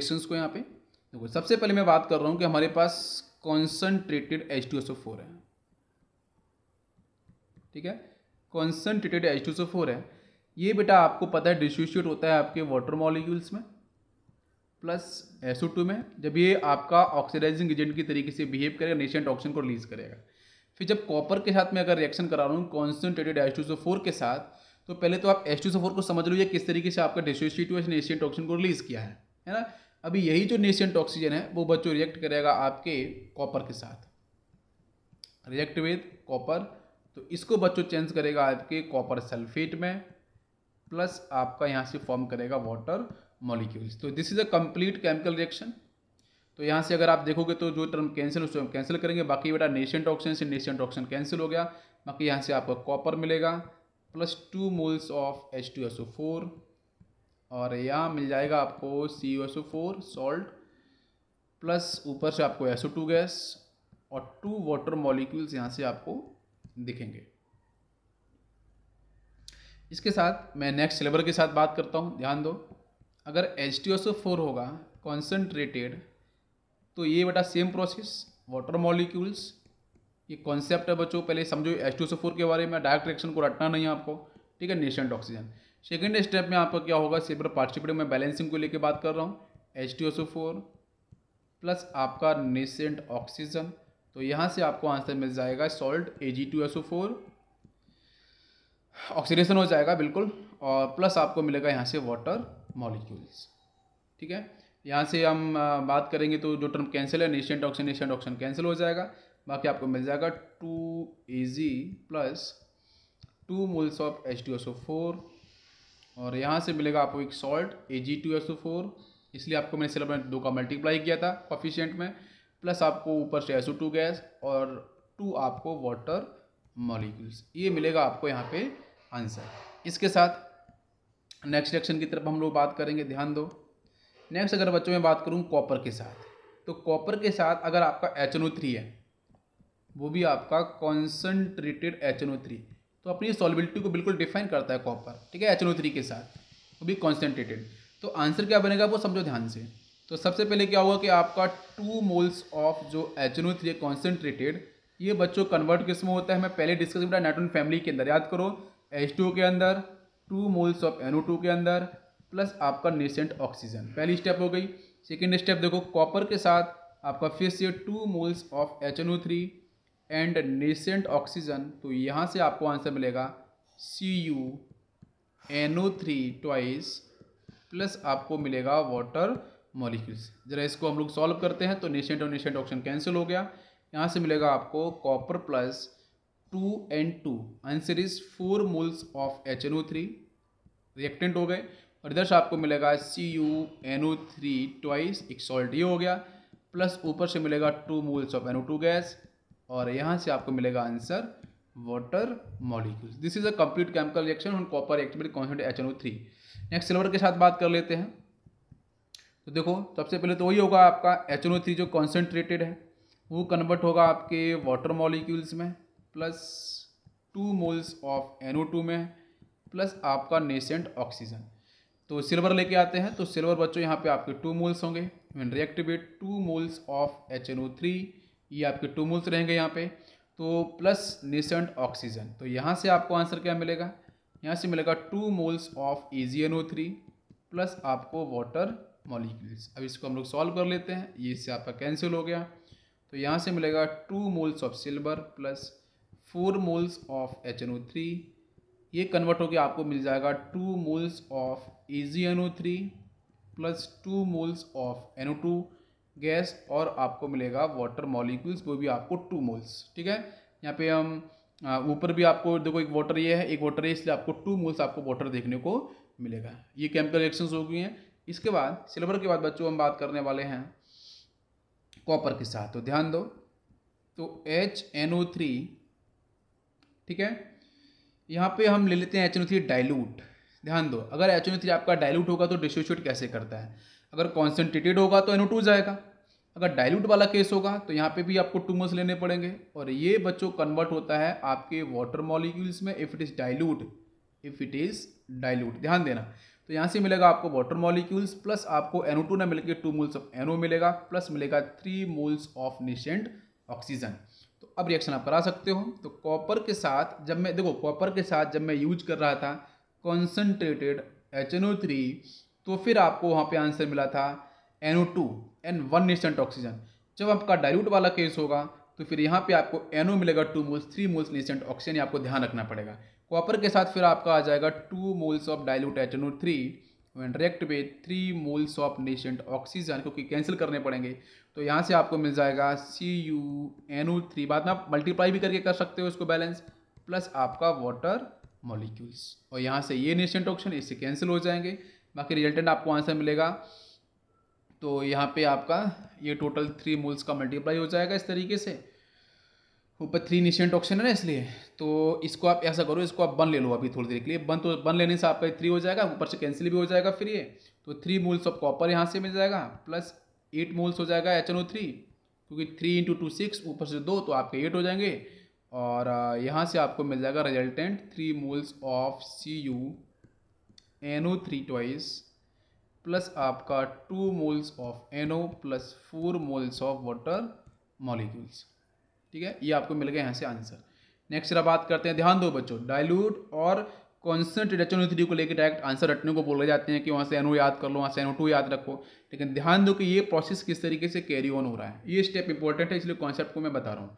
क्वेश्चन को यहाँ पे देखो सबसे पहले मैं बात कर रहा हूँ कि हमारे पास कॉन्सनट्रेटेड एच टू एस ओ फोर है ठीक है कॉन्सनट्रेटेड एच टू एस ओ फोर है ये बेटा आपको पता है डिसोशिएट होता है आपके वाटर मॉलिक्यूल्स में प्लस एस ओ टू में जब ये आपका ऑक्सीडाइजिंग एजेंट की तरीके से बिहेव करेगा नेशेंट ऑक्सीजन को रिलीज करेगा फिर जब कॉपर के साथ मैं अगर रिएक्शन करा रहा हूँ concentrated H two S O four के साथ तो पहले तो आप एच टू एस ओ फोर को समझ लो ये किस तरीके से आपका डिसोशिएट हुआ नेशेंट ऑक्सीजन को रिलीज़ किया है है ना अभी यही जो नेसेंट ऑक्सीजन है वो बच्चों रिएक्ट करेगा आपके कॉपर के साथ रिएक्ट विद कॉपर तो इसको बच्चों चेंज करेगा आपके कॉपर सल्फेट में प्लस आपका यहाँ से फॉर्म करेगा वाटर मॉलिक्यूल्स तो this is a complete chemical reaction तो यहाँ से अगर आप देखोगे तो जो टर्म कैंसिल उसको हम कैंसिल करेंगे बाकी बेटा नेशेंट ऑक्सीजन से नेशेंट ऑक्सीजन कैंसिल हो गया बाकी यहाँ से आपको कॉपर मिलेगा plus two moles of H two S O four और यहाँ मिल जाएगा आपको सी ओ एस ओ फोर सॉल्ट प्लस ऊपर से आपको एस ओ टू गैस और टू वाटर मॉलिक्यूल्स यहाँ से आपको दिखेंगे इसके साथ मैं नेक्स्ट सिलेबर के साथ बात करता हूँ ध्यान दो अगर H T S O four होगा कॉन्सेंट्रेटेड तो ये बेटा सेम प्रोसेस वाटर मॉलिक्यूल्स ये कॉन्सेप्ट है बच्चों पहले समझो एच टी एस ओ फोर के बारे में डायरेक्ट रिएक्शन को रटना नहीं है आपको ठीक है नेशेंट ऑक्सीजन सेकेंड स्टेप में आपका क्या होगा सिर्फ पार्टिसिपेट में बैलेंसिंग को लेकर बात कर रहा हूँ एच टी प्लस आपका नेसेंट ऑक्सीजन तो यहाँ से आपको आंसर मिल जाएगा salt A G two S O four oxidation हो जाएगा बिल्कुल और प्लस आपको मिलेगा यहाँ से वाटर मॉलिक्यूल्स ठीक है यहाँ से हम बात करेंगे तो जो टर्म कैंसिल है nascent oxygen nascent oxygen cancel हो जाएगा बाकी आपको मिल जाएगा two A G plus two moles of H T S four और यहाँ से मिलेगा आपको एक salt A G two S O four इसलिए आपको मैंने सिर्फ दो का मल्टीप्लाई किया था कॉफिशियंट में प्लस आपको ऊपर से एस ओ टू गैस और टू आपको वाटर मॉलिक्यूल्स ये मिलेगा आपको यहाँ पे आंसर इसके साथ नेक्स्ट सेक्शन की तरफ हम लोग बात करेंगे ध्यान दो नेक्स्ट अगर बच्चों में बात करूँ कॉपर के साथ तो कॉपर के साथ अगर आपका एच है वो भी आपका concentrated H N O three तो अपनी सॉलिबिलिटी को बिल्कुल डिफाइन करता है कॉपर ठीक है एच एन ओ थ्री के साथ वो भी कॉन्सेंट्रेटेड तो आंसर क्या बनेगा वो समझो ध्यान से तो सबसे पहले क्या होगा कि आपका टू मोल्स ऑफ जो H N O three concentrated ये बच्चों कन्वर्ट किस में होता है मैं पहले डिस्कस किया नाइट्रोन फैमिली के अंदर याद करो एच टू के अंदर two moles of N O two के अंदर प्लस आपका नेसेंट ऑक्सीजन पहली स्टेप हो गई सेकेंड स्टेप देखो कॉपर के साथ आपका फिर से two moles of H N O three and nascent oxygen तो यहाँ से आपको आंसर मिलेगा C U N O three twice plus आपको मिलेगा वाटर मॉलिक्यूल्स ज़रा इसको हम लोग सॉल्व करते हैं तो नेशेंट और नेशेंट ऑप्शन कैंसिल हो गया यहाँ से मिलेगा आपको copper plus two N two answer is four moles of H N O three reactant हो गए और इधर से आपको मिलेगा C U N O three twice एक सॉल्ट ये हो गया प्लस ऊपर से मिलेगा two moles of N O two gas और यहाँ से आपको मिलेगा answer water molecules this is a complete chemical reaction on copper activity concentrate H N O three next silver के साथ बात कर लेते हैं तो देखो सबसे पहले तो वही होगा आपका एच एन ओ थ्री जो कॉन्सेंट्रेटेड है वो कन्वर्ट होगा आपके वाटर मॉलिक्यूल्स में plus two moles of N O two में प्लस आपका नेसेंट ऑक्सीजन तो सिल्वर लेके आते हैं तो सिल्वर बच्चों यहाँ पे आपके टू मोल्स होंगे reactivate two moles of H N O three ये आपके टू मूल्स रहेंगे यहाँ पे तो प्लस निसेंट ऑक्सीजन तो यहाँ से आपको आंसर क्या मिलेगा यहाँ से मिलेगा two moles of A plus आपको वाटर मॉलिक्यूल्स अब इसको हम लोग सॉल्व कर लेते हैं ये इससे आपका कैंसिल हो गया तो यहाँ से मिलेगा two moles of silver plus four moles of H N O three ये कन्वर्ट होकर आपको मिल जाएगा two moles of A G N O three plus two moles of N O two gas और आपको मिलेगा वाटर मॉलिक्यूल्स वो भी आपको टू मोल्स ठीक है यहाँ पे हम ऊपर भी आपको देखो एक वाटर ये है एक वाटर है इसलिए आपको टू मोल्स आपको वाटर देखने को मिलेगा ये केमिकल रिएक्शंस हो गई हैं इसके बाद सिल्वर के बाद बच्चों हम बात करने वाले हैं कॉपर के साथ तो ध्यान दो तो एच एन ओ थ्री ठीक है यहाँ पे हम ले लेते हैं एच ओ थ्री डाइल्यूट ध्यान दो अगर एच ओ थ्री आपका डाइल्यूट होगा तो डिसोशिएट कैसे करता है अगर कॉन्सेंट्रेटेड होगा तो एनो जाएगा अगर डाइल्यूट वाला केस होगा तो यहाँ पे भी आपको टू मोल्स लेने पड़ेंगे और ये बच्चों कन्वर्ट होता है आपके वाटर मॉलिक्यूल्स में if it is dilute if it is dilute ध्यान देना तो यहाँ से मिलेगा आपको वाटर मॉलिक्यूल्स प्लस आपको एनो टू ना मिलकर टू मोल्स ऑफ एनो मिलेगा प्लस मिलेगा three moles of nascent oxygen तो अब रिएक्शन आप करा सकते हो तो कॉपर के साथ जब मैं देखो कॉपर के साथ जब मैं यूज कर रहा था कॉन्सनट्रेटेड एच थ्री तो फिर आपको वहाँ पे आंसर मिला था N O two N one nascent oxygen जब आपका डायल्यूट वाला केस होगा तो फिर यहाँ पे आपको एन मिलेगा two moles three moles nascent oxygen आपको ध्यान रखना पड़ेगा कॉपर के साथ फिर आपका आ जाएगा टू मोल्स ऑफ डायल्यूट एटनो थ्री एंड रिएक्ट पे three moles of nascent oxygen क्योंकि कैंसिल करने पड़ेंगे तो यहाँ से आपको मिल जाएगा C U N O three बाद में आप मल्टीप्लाई भी करके कर सकते हो इसको बैलेंस प्लस आपका वाटर मॉलिक्यूल्स और यहाँ से ये नेशेंट ऑक्सीजन इससे कैंसिल हो जाएंगे बाकी रिजल्टेंट आपको आंसर मिलेगा तो यहाँ पे आपका ये टोटल थ्री मोल्स का मल्टीप्लाई हो जाएगा इस तरीके से ऊपर थ्री निशेंट ऑप्शन है ना इसलिए तो इसको आप ऐसा करो इसको आप बन ले लो अभी थोड़ी देर के लिए बन तो बन लेने से आपका थ्री हो जाएगा ऊपर से कैंसिल भी हो जाएगा फिर ये तो थ्री मोल्स ऑफ कॉपर यहाँ से मिल जाएगा प्लस एट मोल्स हो जाएगा एच एन ओ थ्री क्योंकि थ्री इंटू टू सिक्स ऊपर से दो तो आपके एट हो जाएंगे और यहाँ से आपको मिल जाएगा resultant three moles of C U N three twice plus आपका two moles of N plus four moles of water molecules ठीक है ये आपको मिल गया यहाँ से आंसर नेक्स्ट जरा बात करते हैं ध्यान दो बच्चों डाइल्यूट और कॉन्सेंट्रेट एच एन को लेकर डायरेक्ट आंसर रटने को बोले जाते हैं कि वहाँ से एनओ याद कर लो वहाँ से एनओ टू याद रखो लेकिन ध्यान दो कि ये प्रोसेस किस तरीके से कैरी ऑन हो रहा है ये स्टेप इंपॉर्टेंट है इसलिए कॉन्सेप्ट को मैं बता रहा हूँ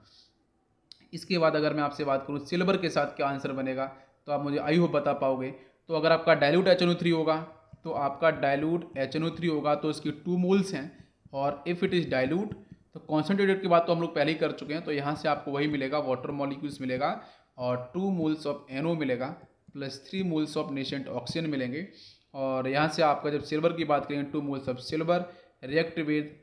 इसके बाद अगर मैं आपसे बात करूँ सिल्वर के साथ क्या आंसर बनेगा तो आप मुझे आई होप बता पाओगे तो अगर आपका डायलूट एच होगा तो आपका डायलूट एच होगा तो इसकी टू मोल्स हैं और इफ़ इट इज़ डायलूट तो कॉन्सेंट्रेटेड की बात तो हम लोग पहले ही कर चुके हैं तो यहाँ से आपको वही मिलेगा वाटर मॉलिक्यूल्स मिलेगा और टू मोल्स ऑफ एनओ मिलेगा plus three moles of nascent oxygen मिलेंगे और यहाँ से आपका जब सिल्वर की बात करें two moles of silver react with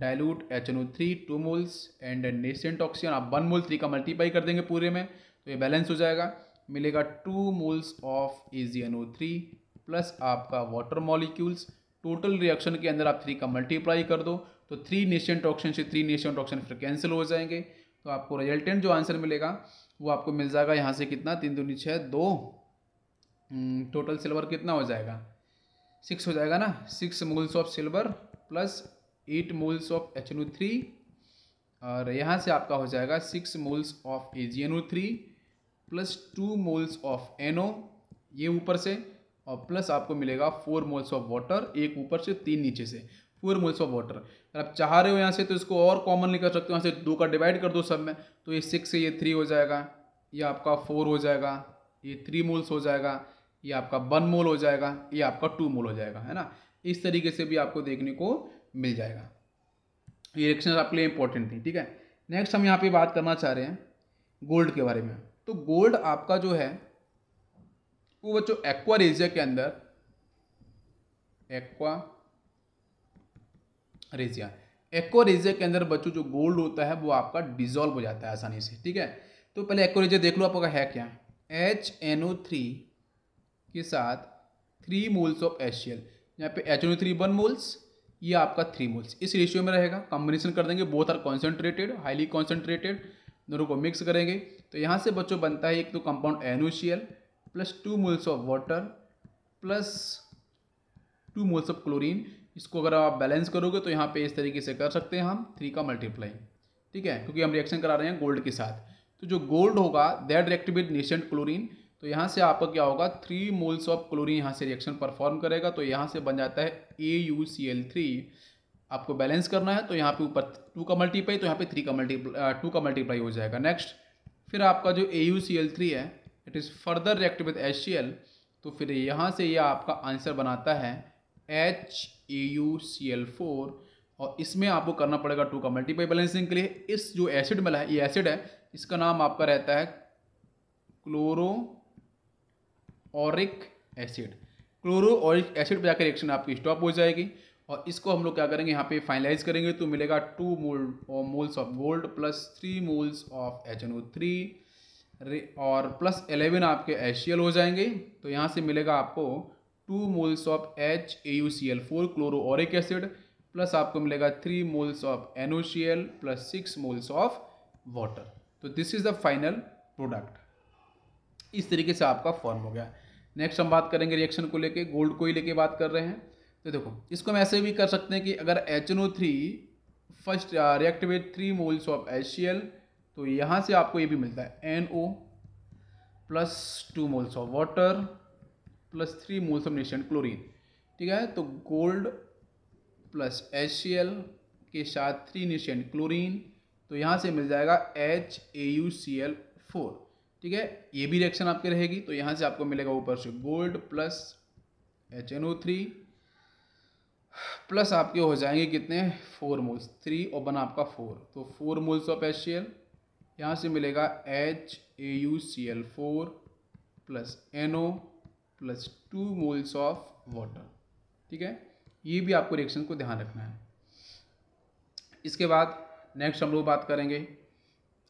dilute H N O three two moles and nascent oxygen आप वन मोल थ्री का मल्टीप्लाई कर देंगे पूरे में तो ये बैलेंस हो जाएगा मिलेगा two moles of A three plus आपका वाटर मॉलिक्यूल्स टोटल रिएक्शन के अंदर आप थ्री का मल्टीप्लाई कर दो तो थ्री नेशन ऑक्शन से थ्री नेशन ऑक्शन फिर कैंसिल हो जाएंगे तो आपको रिजल्टेंट जो आंसर मिलेगा वो आपको मिल जाएगा यहाँ से कितना तीन दो नीचे दो टोटल सिल्वर कितना हो जाएगा सिक्स हो जाएगा ना six moles of silver plus eight moles of H three और यहाँ से आपका हो जाएगा six moles of A G N O three plus two moles of N O ये ऊपर से और प्लस आपको मिलेगा फोर मोल्स ऑफ वाटर एक ऊपर से तीन नीचे से फोर मोल्स ऑफ वाटर अगर आप चाह रहे हो यहाँ से तो इसको और कॉमन निकल सकते हो यहाँ से दो का डिवाइड कर दो सब में तो ये सिक्स से ये थ्री हो जाएगा ये आपका फोर हो जाएगा ये थ्री मोल्स हो जाएगा ये आपका वन मोल हो जाएगा ये आपका टू मोल हो जाएगा है ना इस तरीके से भी आपको देखने को मिल जाएगा ये रिएक्शन आपके लिए इंपॉर्टेंट थी ठीक है नेक्स्ट हम यहाँ पे बात करना चाह रहे हैं गोल्ड के बारे में तो गोल्ड आपका जो है वो बच्चों एक्वा रेजिया के अंदर एक्वा रेजिया एक्वा रेजिया के अंदर बच्चों जो गोल्ड होता है वो आपका डिजोल्व हो जाता है आसानी से ठीक है तो पहले एक्वा रेजिया देख लो आपका है क्या एच एन ओ थ्री के साथ three moles of H C L यहाँ पे H N O three one moles ये आपका थ्री मोल्स इस रेशियो में रहेगा कॉम्बिनेशन कर देंगे both are concentrated highly concentrated दोनों को मिक्स करेंगे तो यहाँ से बच्चों बनता है एक तो कंपाउंड एनोशियल plus two moles of water plus two moles of chlorine इसको अगर आप बैलेंस करोगे तो यहाँ पे इस तरीके से कर सकते हैं हम थ्री का मल्टीप्लाई ठीक है क्योंकि हम रिएक्शन करा रहे हैं गोल्ड के साथ तो जो गोल्ड होगा that react with nascent chlorine तो यहाँ से आपका क्या होगा थ्री मोल्स ऑफ क्लोरीन यहाँ से रिएक्शन परफॉर्म करेगा तो यहाँ से बन जाता है A U C L three आपको बैलेंस करना है तो यहाँ पे ऊपर टू का मल्टीप्लाई तो यहाँ पे थ्री का मल्टीप्लाई टू का मल्टीप्लाई हो जाएगा नेक्स्ट फिर आपका जो A U C L three है it is further react with H C L तो फिर यहाँ से ये यह आपका आंसर बनाता है H A U C L four और इसमें आपको करना पड़ेगा टू का मल्टीप्लाई बैलेंसिंग के लिए इस जो एसिड मिला है ये एसिड है इसका नाम आपका रहता है chloro auric acid chloro auric acid पर जाकर रिएक्शन आपकी स्टॉप हो जाएगी और इसको हम लोग क्या करेंगे यहाँ पे फाइनलाइज करेंगे तो मिलेगा two mole moles of gold plus three moles of H N O three और प्लस एलेवन आपके एच हो जाएंगे तो यहाँ से मिलेगा आपको two moles of H A U C L four chloro auric acid plus आपको मिलेगा three moles of N O C L plus six moles of water तो this is the final product इस तरीके से आपका फॉर्म हो गया नेक्स्ट हम बात करेंगे रिएक्शन को लेके गोल्ड को ही लेके बात कर रहे हैं तो देखो इसको हम ऐसे भी कर सकते हैं कि अगर H N O three first react three moles of H C L तो यहाँ से आपको ये भी मिलता है N O plus two moles of water plus three moles of nascent chlorine ठीक है तो gold plus H C L के साथ थ्री नेशन क्लोरीन तो यहाँ से मिल जाएगा H A U C L four ठीक है ये भी रिएक्शन आपके रहेगी तो यहाँ से आपको मिलेगा ऊपर से gold plus H N O three plus आपके हो जाएंगे कितने फोर मोल्स थ्री और बना आपका फोर तो four moles of H C L यहाँ से मिलेगा H A U C L four plus N O plus two moles of water ठीक है ये भी आपको रिएक्शन को ध्यान रखना है इसके बाद नेक्स्ट हम लोग बात करेंगे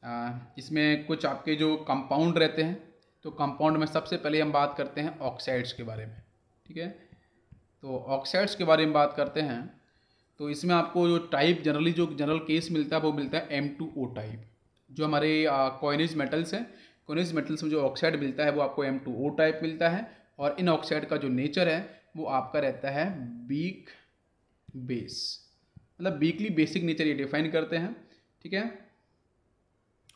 आ, इसमें कुछ आपके जो कंपाउंड रहते हैं तो कंपाउंड में सबसे पहले हम बात करते हैं ऑक्साइड्स के बारे में ठीक है तो ऑक्साइड्स के बारे में बात करते हैं तो इसमें आपको जो टाइप जनरली जो जनरल केस मिलता है वो मिलता है एम टू ओ टाइप जो हमारे कॉइनिज मेटल्स हैं कॉइनेज मेटल्स में जो ऑक्साइड मिलता है वो आपको एम टू ओ टाइप मिलता है और इन ऑक्साइड का जो नेचर है वो आपका रहता है बीक बेस मतलब वीकली बेसिक नेचर ये डिफाइन करते हैं ठीक है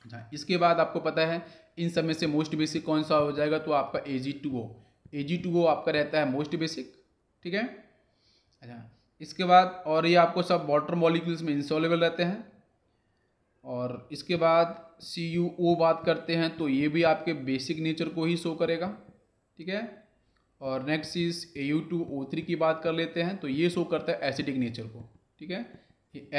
अच्छा इसके बाद आपको पता है इन सब में से मोस्ट बेसिक कौन सा हो जाएगा तो आपका ए जी टू ओ ए जी टू ओ आपका रहता है मोस्ट बेसिक ठीक है अच्छा इसके बाद और ये आपको सब वाटर मॉलिक्यूल्स में इंसॉलेबल रहते हैं और इसके बाद सी यू ओ बात करते हैं तो ये भी आपके बेसिक नेचर को ही शो करेगा ठीक है और next is A U two O three की बात कर लेते हैं तो ये शो करता है एसिडिक नेचर को ठीक है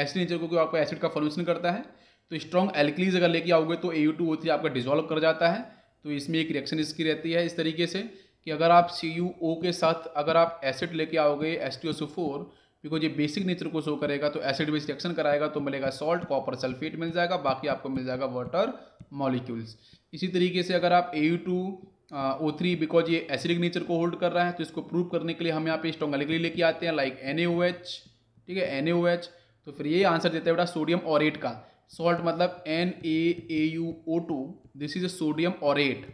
एसिड नेचर को क्यों आपको एसिड का फॉर्मेशन करता है तो स्ट्रॉन्ग एल्कलीज अगर लेके आओगे तो A U two O three आपका डिजोल्व कर जाता है तो इसमें एक रिएक्शन इसकी रहती है इस तरीके से कि अगर आप सी यू ओ के साथ अगर आप एसिड लेके आओगे S T O so four because ये बेसिक नेचर को शो करेगा तो एसिड बेस रिएक्शन कराएगा तो मिलेगा सॉल्ट कॉपर सल्फेट मिल जाएगा बाकी आपको मिल जाएगा वाटर मॉलिक्यूल्स इसी तरीके से अगर आप A U two O three because ये एसिडिक नेचर को होल्ड कर रहा है तो इसको प्रूव करने के लिए हम यहाँ पे स्टोंगलिकली लेके आते हैं like N A O H ठीक है एन ए ओ एच तो फिर ये आंसर देता है बेटा सोडियम ऑरेट का सॉल्ट मतलब N A A U O two this is a sodium aurate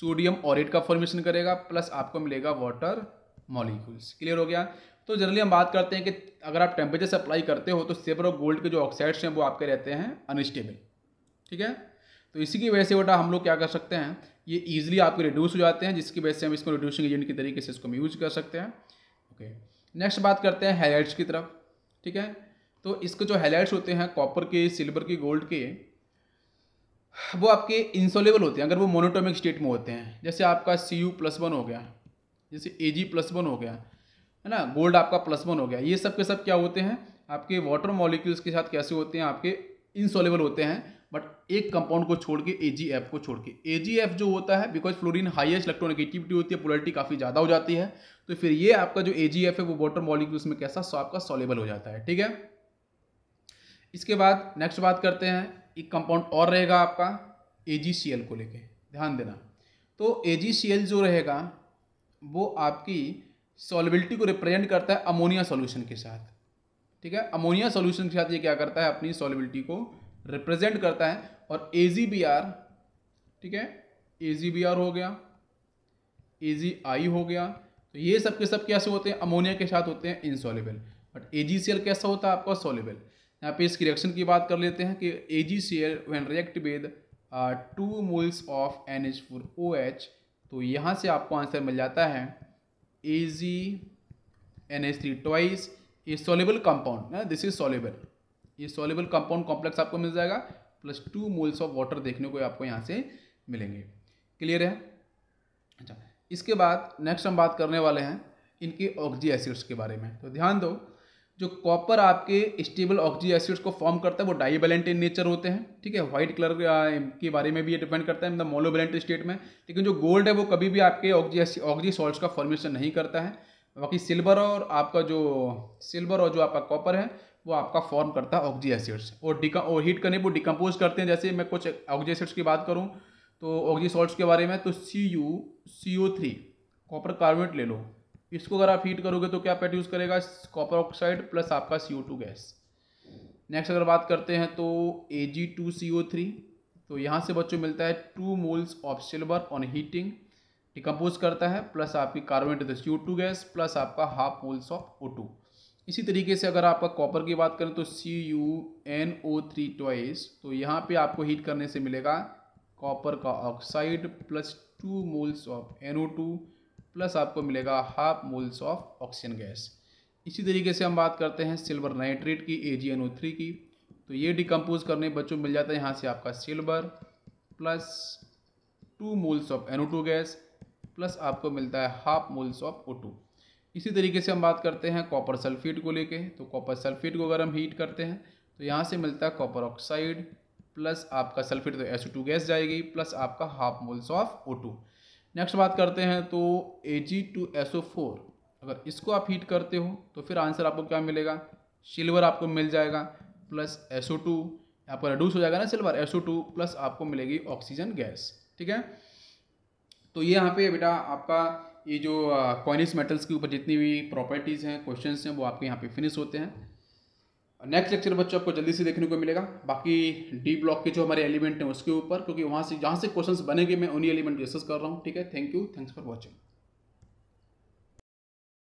sodium aurate का फॉर्मेशन करेगा प्लस आपको मिलेगा वाटर मॉलिक्यूल्स क्लियर हो गया तो जनरली हम बात करते हैं कि अगर आप टेम्परेचर से अप्लाई करते हो तो सेबर और गोल्ड के जो ऑक्साइड्स हैं वो आपके रहते हैं अनस्टेबल ठीक है तो इसी की वजह से बेटा हम लोग क्या कर सकते हैं ये ईजिली आपके रिड्यूस हो जाते हैं जिसकी वजह से हम इसको रिड्यूसिंग एजेंट के तरीके से इसको हम यूज कर सकते हैं ओके नेक्स्ट बात करते हैं हेलाइट्स की तरफ ठीक है तो इसके जो हेलाइट्स होते हैं कॉपर के सिल्वर के गोल्ड के वो आपके इंसोलेबल होते हैं अगर वो मोनोटोमिक स्टेट में होते हैं जैसे आपका सी यू प्लस वन हो गया जैसे ए जी प्लस वन हो गया है ना गोल्ड आपका प्लस वन हो गया ये सब के सब क्या होते हैं आपके वाटर मॉलिक्यूल्स के साथ कैसे होते हैं आपके इंसोलेबल होते हैं बट एक कंपाउंड को छोड़ के ए जी एफ को छोड़ के ए जी एफ जो होता है बिकॉज फ्लोरिन हाइएस्ट इलेक्ट्रोनिगेटिविटी होती है पोलरिटी काफ़ी ज़्यादा हो जाती है तो फिर ये आपका जो ए जी एफ है वो वाटर मॉलिक्यूल्स में कैसा सो आपका सॉलेबल हो जाता है ठीक है इसके बाद नेक्स्ट बात करते हैं एक कंपाउंड और रहेगा आपका ए को लेके ध्यान देना तो ए जो रहेगा वो आपकी सॉलिबिलिटी को रिप्रेजेंट करता है अमोनिया सॉल्यूशन के साथ ठीक है अमोनिया सॉल्यूशन के साथ ये क्या करता है अपनी सॉलिबिलिटी को रिप्रेजेंट करता है और ए ठीक है ए हो गया ए हो गया तो ये सब के सब कैसे होते हैं अमोनिया के साथ होते हैं इनसॉलिबल बट ए कैसा होता है आपका सॉलिबल यहाँ पे इसकी रिएक्शन की बात कर लेते हैं कि A G C L one react with two moles of N H four O H तो यहाँ से आपको आंसर मिल जाता है A G N H three twice a soluble compound this is soluble ये सोलेबल कंपाउंड कॉम्प्लेक्स आपको मिल जाएगा plus two moles of water देखने को आपको यहाँ से मिलेंगे क्लियर है अच्छा इसके बाद नेक्स्ट हम बात करने वाले हैं इनके ऑक्जी एसिड्स के बारे में तो ध्यान दो जो कॉपर आपके स्टेबल ऑक्सीजी एसिड्स को फॉर्म करता है वो डाईवेलेंट इन नेचर होते हैं ठीक है व्हाइट कलर के बारे में भी ये डिपेंड करता है मतलब मोलोवेलेंट स्टेट में लेकिन जो गोल्ड है वो कभी भी आपके ऑक्जी ऑक्जी सॉल्ट्स का फॉर्मेशन नहीं करता है बाकी सिल्वर और आपका जो सिल्वर और जो आपका कॉपर है वो आपका फॉर्म करता है ऑक्जी एसिड्स और डिका और हीट करने वो डिकम्पोज करते हैं जैसे मैं कुछ ऑक्जी एसिड्स की बात करूँ तो ऑक्जी सॉल्ट्स के बारे में तो C U C O three copper carbonate ले लो इसको अगर आप हीट करोगे तो क्या प्रोड्यूस करेगा कॉपर ऑक्साइड प्लस आपका सी गैस नेक्स्ट अगर बात करते हैं तो A G to C O three तो यहाँ से बच्चों मिलता है two moles of silver on heating decompose करता है प्लस आपकी carbonated C two gas plus आपका half moles of O two इसी तरीके से अगर आपका कॉपर की बात करें तो C U N O three twice तो यहाँ पे आपको हीट करने से मिलेगा कॉपर का oxide plus two moles of N O two plus आपको मिलेगा half moles of oxygen gas इसी तरीके से हम बात करते हैं सिल्वर नाइट्रेट की ए की तो ये डिकम्पोज करने बच्चों मिल जाता है यहाँ से आपका silver plus two moles of N O gas plus आपको मिलता है हाफ मोल्स ऑफ ओ इसी तरीके से हम बात करते हैं कॉपर सल्फेट को लेके तो कॉपर सल्फेट को अगर हम हीट करते हैं तो यहाँ से मिलता है कॉपर ऑक्साइड प्लस आपका सल्फेट तो एस गैस जाएगी प्लस आपका half moles of O next बात करते हैं तो जी टू एसओ फोर अगर इसको आप हीट करते हो तो फिर आंसर आपको क्या मिलेगा सिल्वर आपको मिल जाएगा प्लस एसओ टू आपको रेड्यूस हो जाएगा ना सिल्वर एसओ टू प्लस आपको मिलेगी ऑक्सीजन गैस ठीक है तो ये यहाँ पे बेटा आपका ये जो कॉइनिस uh, मेटल्स के ऊपर जितनी भी प्रॉपर्टीज़ हैं क्वेश्चंस हैं वो आपके यहाँ पे फिनिश होते हैं नेक्स्ट लेक्चर बच्चों आपको जल्दी से देखने को मिलेगा बाकी डी ब्लॉक के जो हमारे एलिमेंट हैं उसके ऊपर क्योंकि वहाँ से जहाँ से क्वेश्चंस बनेंगे मैं उन्हीं एलिमेंट डिस्कस कर रहा हूँ ठीक है thank you thanks for watching